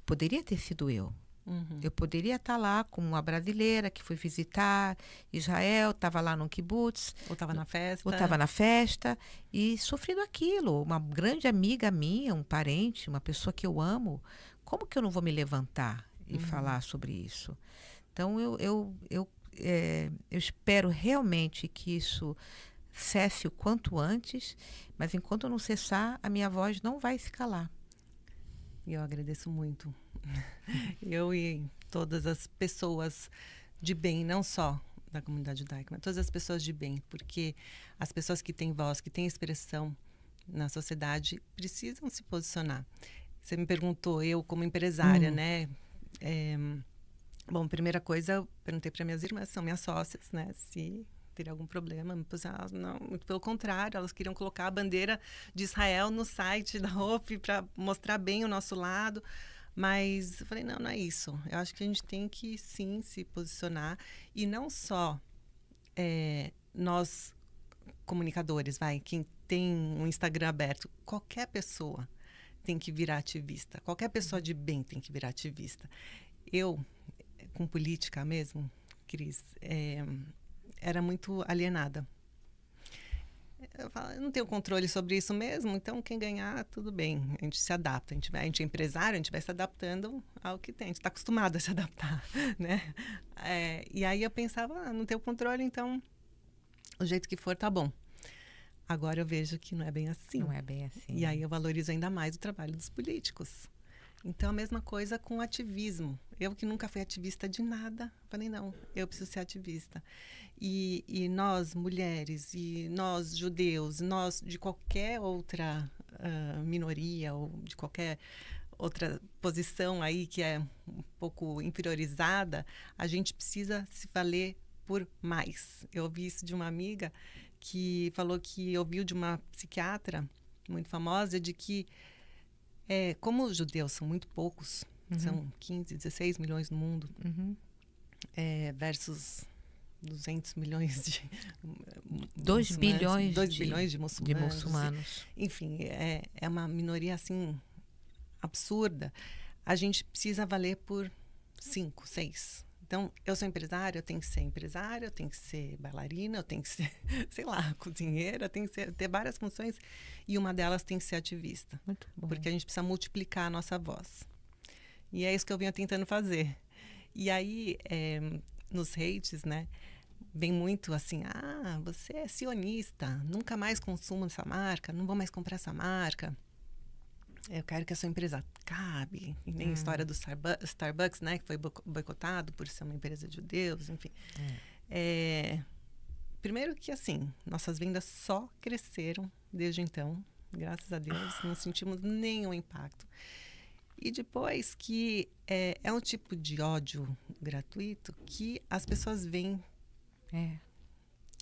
poderia ter sido eu. Uhum. Eu poderia estar tá lá com uma brasileira que foi visitar Israel, estava lá no kibbutz. Ou estava na festa. Ou estava na festa e sofrendo aquilo. Uma grande amiga minha, um parente, uma pessoa que eu amo. Como que eu não vou me levantar e uhum. falar sobre isso? Então, eu, eu, eu é, eu espero realmente que isso cesse o quanto antes, mas enquanto não cessar, a minha voz não vai se calar. eu agradeço muito. eu e todas as pessoas de bem, não só da comunidade judaica, mas todas as pessoas de bem, porque as pessoas que têm voz, que têm expressão na sociedade, precisam se posicionar. Você me perguntou, eu como empresária, hum. né? É, Bom, primeira coisa, eu perguntei para minhas irmãs, são minhas sócias, né? Se teria algum problema. Pois elas ah, não, muito pelo contrário, elas queriam colocar a bandeira de Israel no site da Hope para mostrar bem o nosso lado. Mas eu falei, não, não é isso. Eu acho que a gente tem que sim se posicionar. E não só é, nós, comunicadores, vai, quem tem um Instagram aberto, qualquer pessoa tem que virar ativista. Qualquer pessoa de bem tem que virar ativista. Eu com política mesmo, Cris, é, era muito alienada. Eu, falo, eu não tenho controle sobre isso mesmo, então quem ganhar, tudo bem. A gente se adapta. A gente, a gente é empresário, a gente vai se adaptando ao que tem. A gente está acostumado a se adaptar, né? É, e aí eu pensava, ah, não tenho controle, então o jeito que for tá bom. Agora eu vejo que não é bem assim. Não é bem assim. E né? aí eu valorizo ainda mais o trabalho dos políticos. Então, a mesma coisa com o ativismo. Eu que nunca fui ativista de nada, falei não, eu preciso ser ativista. E, e nós mulheres, e nós judeus, nós de qualquer outra uh, minoria ou de qualquer outra posição aí que é um pouco inferiorizada, a gente precisa se valer por mais. Eu ouvi isso de uma amiga que falou que ouviu de uma psiquiatra muito famosa de que é, como os judeus são muito poucos uhum. são 15, 16 milhões no mundo, uhum. é, versus 200 milhões de. 2 bilhões. 2 bilhões de muçulmanos. De muçulmanos. Enfim, é, é uma minoria assim absurda. A gente precisa valer por 5, 6. Então, eu sou empresária, eu tenho que ser empresária, eu tenho que ser bailarina, eu tenho que ser, sei lá, cozinheira, eu tenho que ser, ter várias funções e uma delas tem que ser ativista. Muito bom. Porque a gente precisa multiplicar a nossa voz. E é isso que eu venho tentando fazer. E aí, é, nos hates, né? Vem muito assim: ah, você é sionista, nunca mais consumo essa marca, não vou mais comprar essa marca. Eu quero que a sua empresa cabe. E nem hum. a história hum. do Starbucks, né? Que foi boicotado por ser uma empresa de judeus, enfim. Hum. É, eh, primeiro que, assim, nossas vendas só cresceram desde então. Graças a Deus, não sentimos nenhum impacto. E depois que é, é um tipo de ódio gratuito que as pessoas veem é.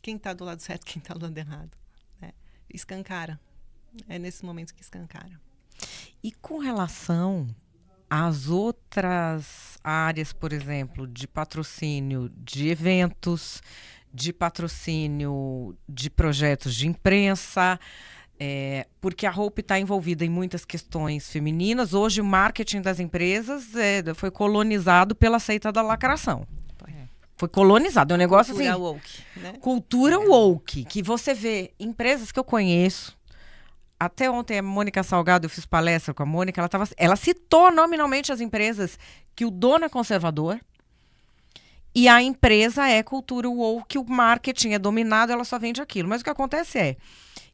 quem está do lado certo, quem está do lado errado. Né? Escancara. É nesse momento que escancara. E com relação às outras áreas, por exemplo, de patrocínio de eventos, de patrocínio de projetos de imprensa, é, porque a roupa está envolvida em muitas questões femininas. Hoje, o marketing das empresas é, foi colonizado pela seita da lacração. É. Foi colonizado. É um negócio Cultura assim. Woke, né? Cultura é. woke. Que você vê empresas que eu conheço. Até ontem, a Mônica Salgado, eu fiz palestra com a Mônica. Ela, tava, ela citou nominalmente as empresas que o dono é conservador. E a empresa é cultura woke, o marketing é dominado, ela só vende aquilo. Mas o que acontece é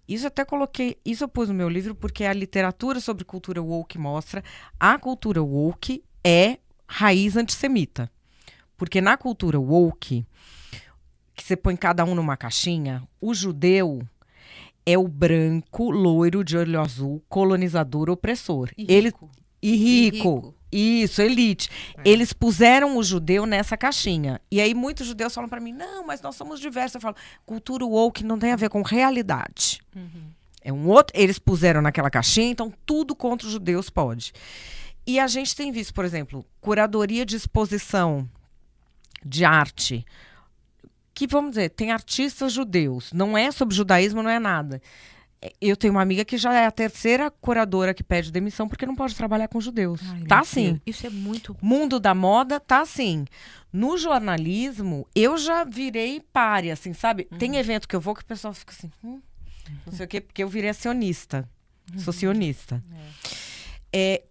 isso até coloquei, isso eu pus no meu livro porque a literatura sobre cultura woke mostra a cultura woke é raiz antissemita. Porque na cultura woke, que você põe cada um numa caixinha, o judeu é o branco, loiro, de olho azul, colonizador, opressor. E Ele E rico. E rico. Isso, elite. É. Eles puseram o judeu nessa caixinha. E aí muitos judeus falam para mim: não, mas nós somos diversos. Eu falo: cultura woke não tem a ver com realidade. Uhum. É um outro. Eles puseram naquela caixinha, então tudo contra os judeus pode. E a gente tem visto, por exemplo, curadoria de exposição de arte. Que vamos dizer, tem artistas judeus. Não é sobre judaísmo, não é nada eu tenho uma amiga que já é a terceira curadora que pede demissão porque não pode trabalhar com judeus. Ai, tá assim. Isso é muito. Mundo da moda tá assim. No jornalismo, eu já virei pare, assim, sabe? Uhum. Tem evento que eu vou que o pessoal fica assim, hum, não sei o quê, porque eu virei acionista. Uhum. Sou sionista. É. é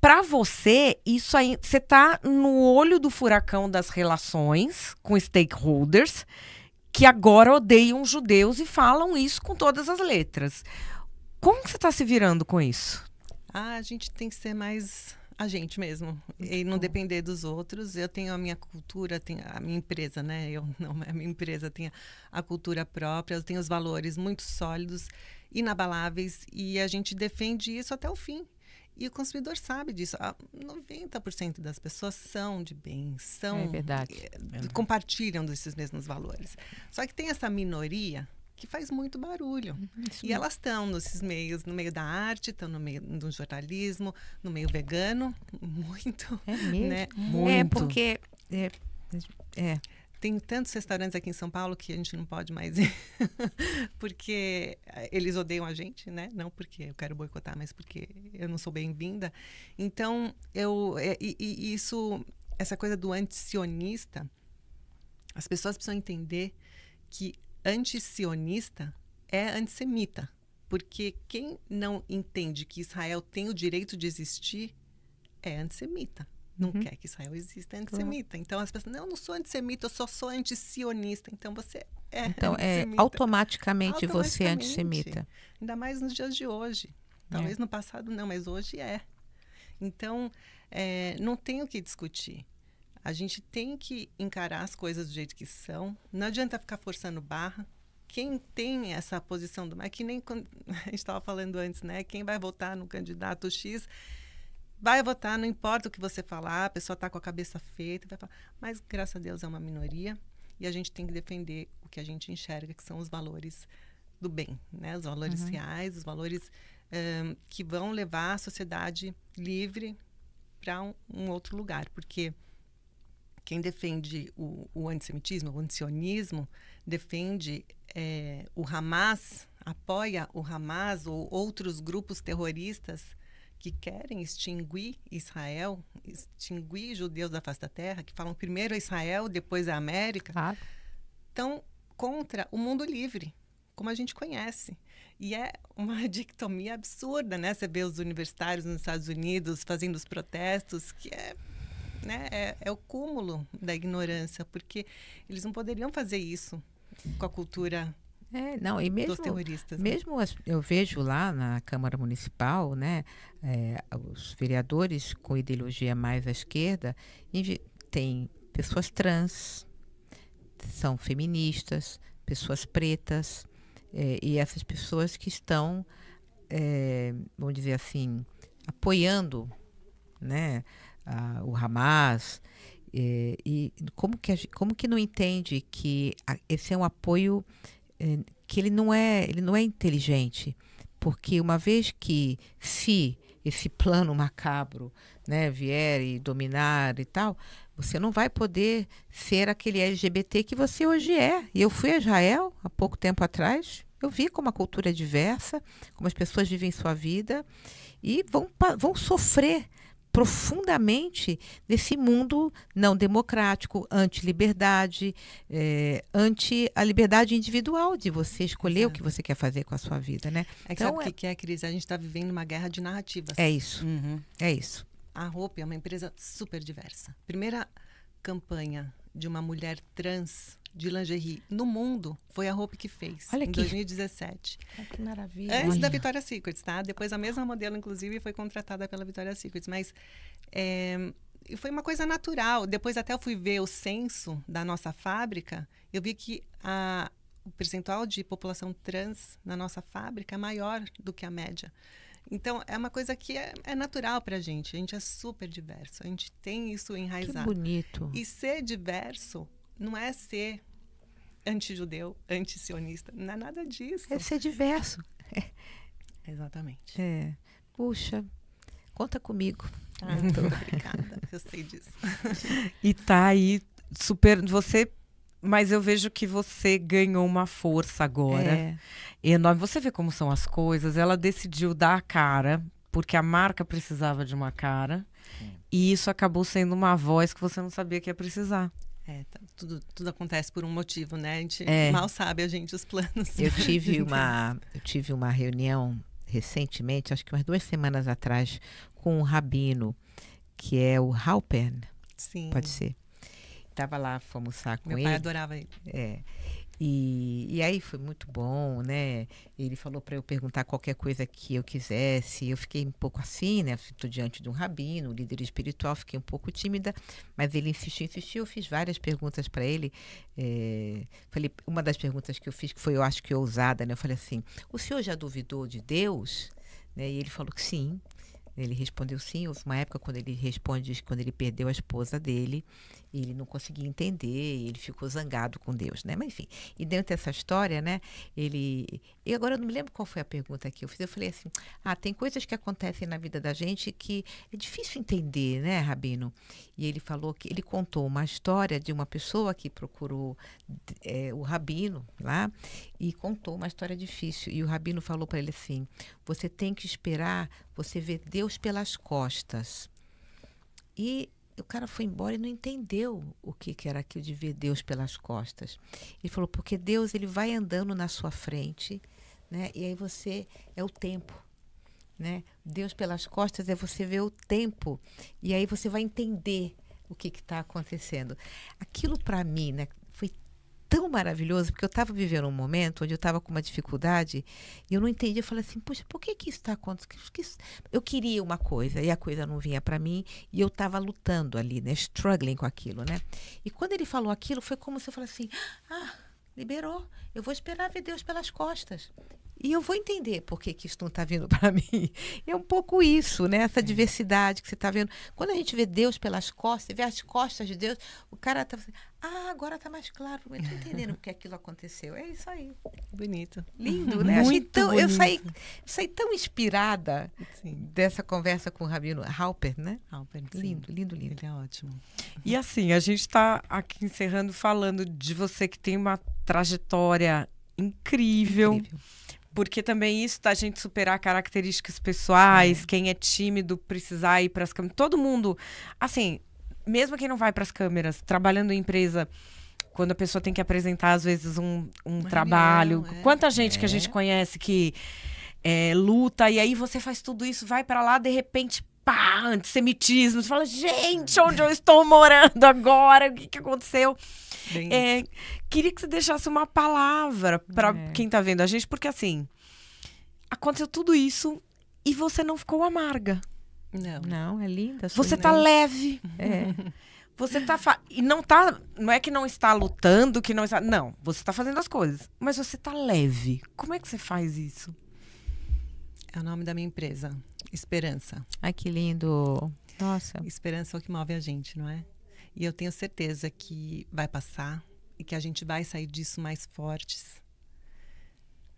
para você, isso aí, você tá no olho do furacão das relações com stakeholders que agora odeiam judeus e falam isso com todas as letras. Como que você está se virando com isso? Ah, a gente tem que ser mais a gente mesmo Muito e não bom. depender dos outros. Eu tenho a minha cultura, tenho a minha empresa, né? Eu não, a minha empresa tem a cultura própria, eu tenho os valores muito sólidos, inabaláveis e a gente defende isso até o fim. E o consumidor sabe disso. 90% ah, das pessoas são de bem, são. É verdade. Eh, é, verdade. Compartilham desses mesmos valores. Só que tem essa minoria que faz muito barulho. Uhum, isso e mesmo. elas estão nesses meios, no meio da arte, estão no meio do jornalismo, no meio vegano, muito. É mesmo? Né? É, muito. É porque. É, é. Tem tantos restaurantes aqui em São Paulo que a gente não pode mais ir, porque eh, eles odeiam a gente, né? Não porque eu quero boicotar, mas porque eu não sou bem-vinda. Então, eu. Eh, e, e isso. Essa coisa do anticionista. as pessoas precisam entender que anticionista é antissemita. Porque quem não entende que Israel tem o direito de existir é antissemita não uhum. quer que Israel exista antissemita. Uhum. Então as pessoas, não, eu não sou antissemita, eu só sou antisionista. Então você é. Então é automaticamente, automaticamente, você é antissemita. Ainda mais nos dias de hoje. É. Talvez é. no passado não, mas hoje é. Então é, não tem o que discutir. A gente tem que encarar as coisas do jeito que são. Não adianta ficar forçando barra. Quem tem essa posição do. mais, que nem quando, a gente estava falando antes, né? Quem vai votar no candidato X vai votar, não importa o que você falar, a pessoa está com a cabeça feita, vai falar. Mas, graças a Deus, é uma minoria e a gente tem que defender o que a gente enxerga, que são os valores do bem, né? Os valores uhum. reais, os valores um, que vão levar a sociedade livre para um, um, outro lugar, porque quem defende o, o antissemitismo, o antisionismo, defende é, o Hamas, apoia o Hamas ou outros grupos terroristas que querem extinguir Israel, extinguir judeus da face da terra, que falam primeiro a Israel, depois a América, claro. estão contra o mundo livre, como a gente conhece. E é uma dicotomia absurda, né? Você vê os universitários nos Estados Unidos fazendo os protestos, que é né? É, é, o cúmulo da ignorância, porque eles não poderiam fazer isso com a cultura é, não, e mesmo, dos terroristas. Né? Mesmo as, eu vejo lá na Câmara Municipal, né, é, os vereadores com ideologia mais à esquerda têm pessoas trans, são feministas, pessoas pretas, é, e essas pessoas que estão, é, vamos dizer assim, apoiando né, a, o Hamas. É, e como que, como que não entende que a, esse é um apoio é, que ele não é, ele não é inteligente, porque uma vez que se esse plano macabro, né, vier e dominar e tal, você não vai poder ser aquele LGBT que você hoje é. E eu fui a Israel há pouco tempo atrás, eu vi como a cultura é diversa, como as pessoas vivem sua vida e vão, vão sofrer profundamente nesse mundo não democrático, anti-liberdade, é, anti a liberdade individual de você escolher Exato. o que você quer fazer com a sua vida, né? É que então, sabe o é... que é, Cris? A gente está vivendo uma guerra de narrativas. É isso. Uhum. É isso. A Roupa é uma empresa super diversa. Primeira campanha de uma mulher trans de lingerie no mundo foi a roupa que fez, Olha em aqui. 2017. Olha que maravilha. Antes Olha. da Vitória Secrets, tá? Depois a mesma modelo, inclusive, foi contratada pela Vitória Secrets. Mas é, foi uma coisa natural. Depois até eu fui ver o censo da nossa fábrica, eu vi que a, o percentual de população trans na nossa fábrica é maior do que a média. Então, é uma coisa que é, é natural para a gente. A gente é super diverso. A gente tem isso enraizado. Que bonito. E ser diverso não é ser anti-judeu, anti-sionista. Não é nada disso. É ser diverso. Exatamente. É. Puxa, conta comigo. Ah, muito obrigada. Eu sei disso. E tá aí super. Você mas eu vejo que você ganhou uma força agora. É. Enorme. Você vê como são as coisas. Ela decidiu dar a cara, porque a marca precisava de uma cara. Sim. E isso acabou sendo uma voz que você não sabia que ia precisar. É, tá, tudo, tudo acontece por um motivo, né? A gente é. mal sabe a gente os planos. Eu tive então. uma, eu tive uma reunião recentemente, acho que umas duas semanas atrás, com um rabino, que é o Halpern. Sim. Pode ser. Tava lá, fomos almoçar com ele. Meu pai adorava ele. É. E, e, aí foi muito bom, né? Ele falou para eu perguntar qualquer coisa que eu quisesse. Eu fiquei um pouco assim, né? Estou diante de um rabino, líder espiritual, fiquei um pouco tímida, mas ele insistiu, insistiu. Eu fiz várias perguntas para ele. É, falei, uma das perguntas que eu fiz, que foi, eu acho que ousada, né? Eu falei assim: o senhor já duvidou de Deus? Né? E ele falou que sim. Ele respondeu sim. Houve uma época quando ele responde, quando ele perdeu a esposa dele, e ele não conseguia entender, e ele ficou zangado com Deus, né? Mas enfim, e dentro dessa história, né, ele. E agora eu não me lembro qual foi a pergunta que eu fiz. Eu falei assim: ah, tem coisas que acontecem na vida da gente que é difícil entender, né, Rabino? E ele falou que. Ele contou uma história de uma pessoa que procurou é, o Rabino lá e contou uma história difícil. E o Rabino falou para ele assim: você tem que esperar você ver Deus pelas costas. E o cara foi embora e não entendeu o que, que era aquilo de ver Deus pelas costas. Ele falou, porque Deus ele vai andando na sua frente, né? E aí você é o tempo, né? Deus pelas costas é você ver o tempo e aí você vai entender o que está acontecendo. Aquilo para mim, né? maravilhoso, porque eu estava vivendo um momento onde eu estava com uma dificuldade e eu não entendi. Eu falei assim, poxa, por que, que isso está acontecendo? Eu queria uma coisa e a coisa não vinha para mim e eu estava lutando ali, né? Struggling com aquilo, né? E quando ele falou aquilo, foi como se eu falasse assim, ah, liberou. Eu vou esperar ver Deus pelas costas. E eu vou entender por que, que isso não está vindo para mim. É um pouco isso, né? Essa é. diversidade que você está vendo. Quando a gente vê Deus pelas costas, vê as costas de Deus, o cara está assim, ah, agora está mais claro. Eu estou entendendo que aquilo aconteceu. É isso aí. Bonito. Lindo, né? Muito tão, bonito. Eu saí, saí tão inspirada sim. dessa conversa com o Rabino Halper, né? Halper, lindo, lindo, lindo. Ele é ótimo. Uhum. E assim, a gente está aqui encerrando falando de você que tem uma trajetória incrível. incrível porque também isso da gente superar características pessoais, é. quem é tímido precisar ir para as câmeras. Todo mundo, assim, mesmo quem não vai para as câmeras, trabalhando em empresa, quando a pessoa tem que apresentar, às vezes, um, um trabalho. Não, é. Quanta gente é. que a é. gente conhece que é, luta, e aí você faz tudo isso, vai para lá, de repente pá, antissemitismo. Você fala, gente, onde eu estou morando agora? O que, que aconteceu? É, queria que você deixasse uma palavra para é. quem está vendo a gente, porque assim, aconteceu tudo isso e você não ficou amarga. Não. Não, é linda. Você tá leve. É. Você tá fa... e não tá, não é que não está lutando, que não está, não, você está fazendo as coisas, mas você está leve. Como é que você faz isso? É o nome da minha empresa. Esperança. Ai, que lindo. Nossa. Esperança é o que move a gente, não é? E eu tenho certeza que vai passar e que a gente vai sair disso mais fortes.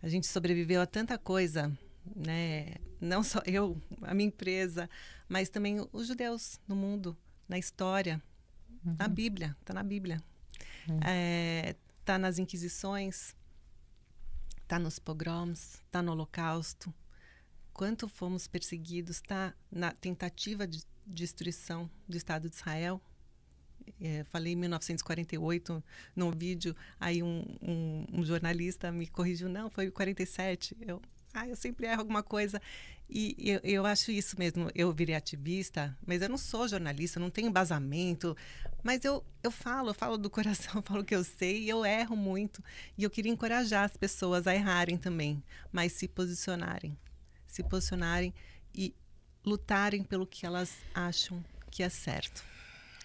A gente sobreviveu a tanta coisa, né? Não só eu, a minha empresa, mas também os judeus no mundo, na história, uhum. na Bíblia, tá na Bíblia. Uhum. É, tá nas inquisições, tá nos pogroms, tá no holocausto quanto fomos perseguidos, está na tentativa de destruição do Estado de Israel. É, falei em 1948 no vídeo, aí um, um, um, jornalista me corrigiu, não, foi 47. Eu, ah, eu sempre erro alguma coisa. E eu, eu acho isso mesmo. Eu virei ativista, mas eu não sou jornalista, não tenho embasamento. Mas eu, eu falo, eu falo do coração, falo o que eu sei e eu erro muito. E eu queria encorajar as pessoas a errarem também, mas se posicionarem se posicionarem e lutarem pelo que elas acham que é certo.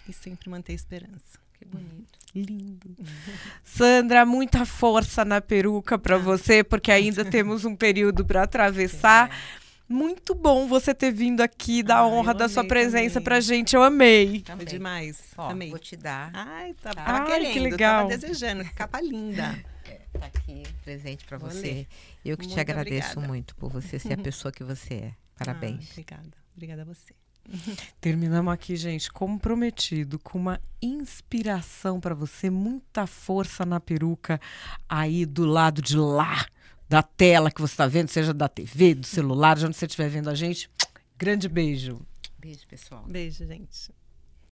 E sempre manter a esperança. Que bonito. Lindo. Sandra, muita força na peruca para ah. você, porque ainda temos um período para atravessar. É. Muito bom você ter vindo aqui, da ah, honra da sua presença também. pra gente. Eu amei. Também. Foi demais. Ó, amei. Vou te dar. Ai, tá, tá. Ai, querendo, que legal. tava desejando. Capa linda. estar tá aqui presente para você. Eu que muito te agradeço obrigada. muito por você ser a pessoa que você é. Parabéns. Ah, obrigada. Obrigada a você. Terminamos aqui, gente, comprometido com uma inspiração para você, muita força na peruca aí do lado de lá da tela que você está vendo, seja da TV, do celular, de onde você estiver vendo a gente. Grande beijo. Beijo, pessoal. Beijo, gente.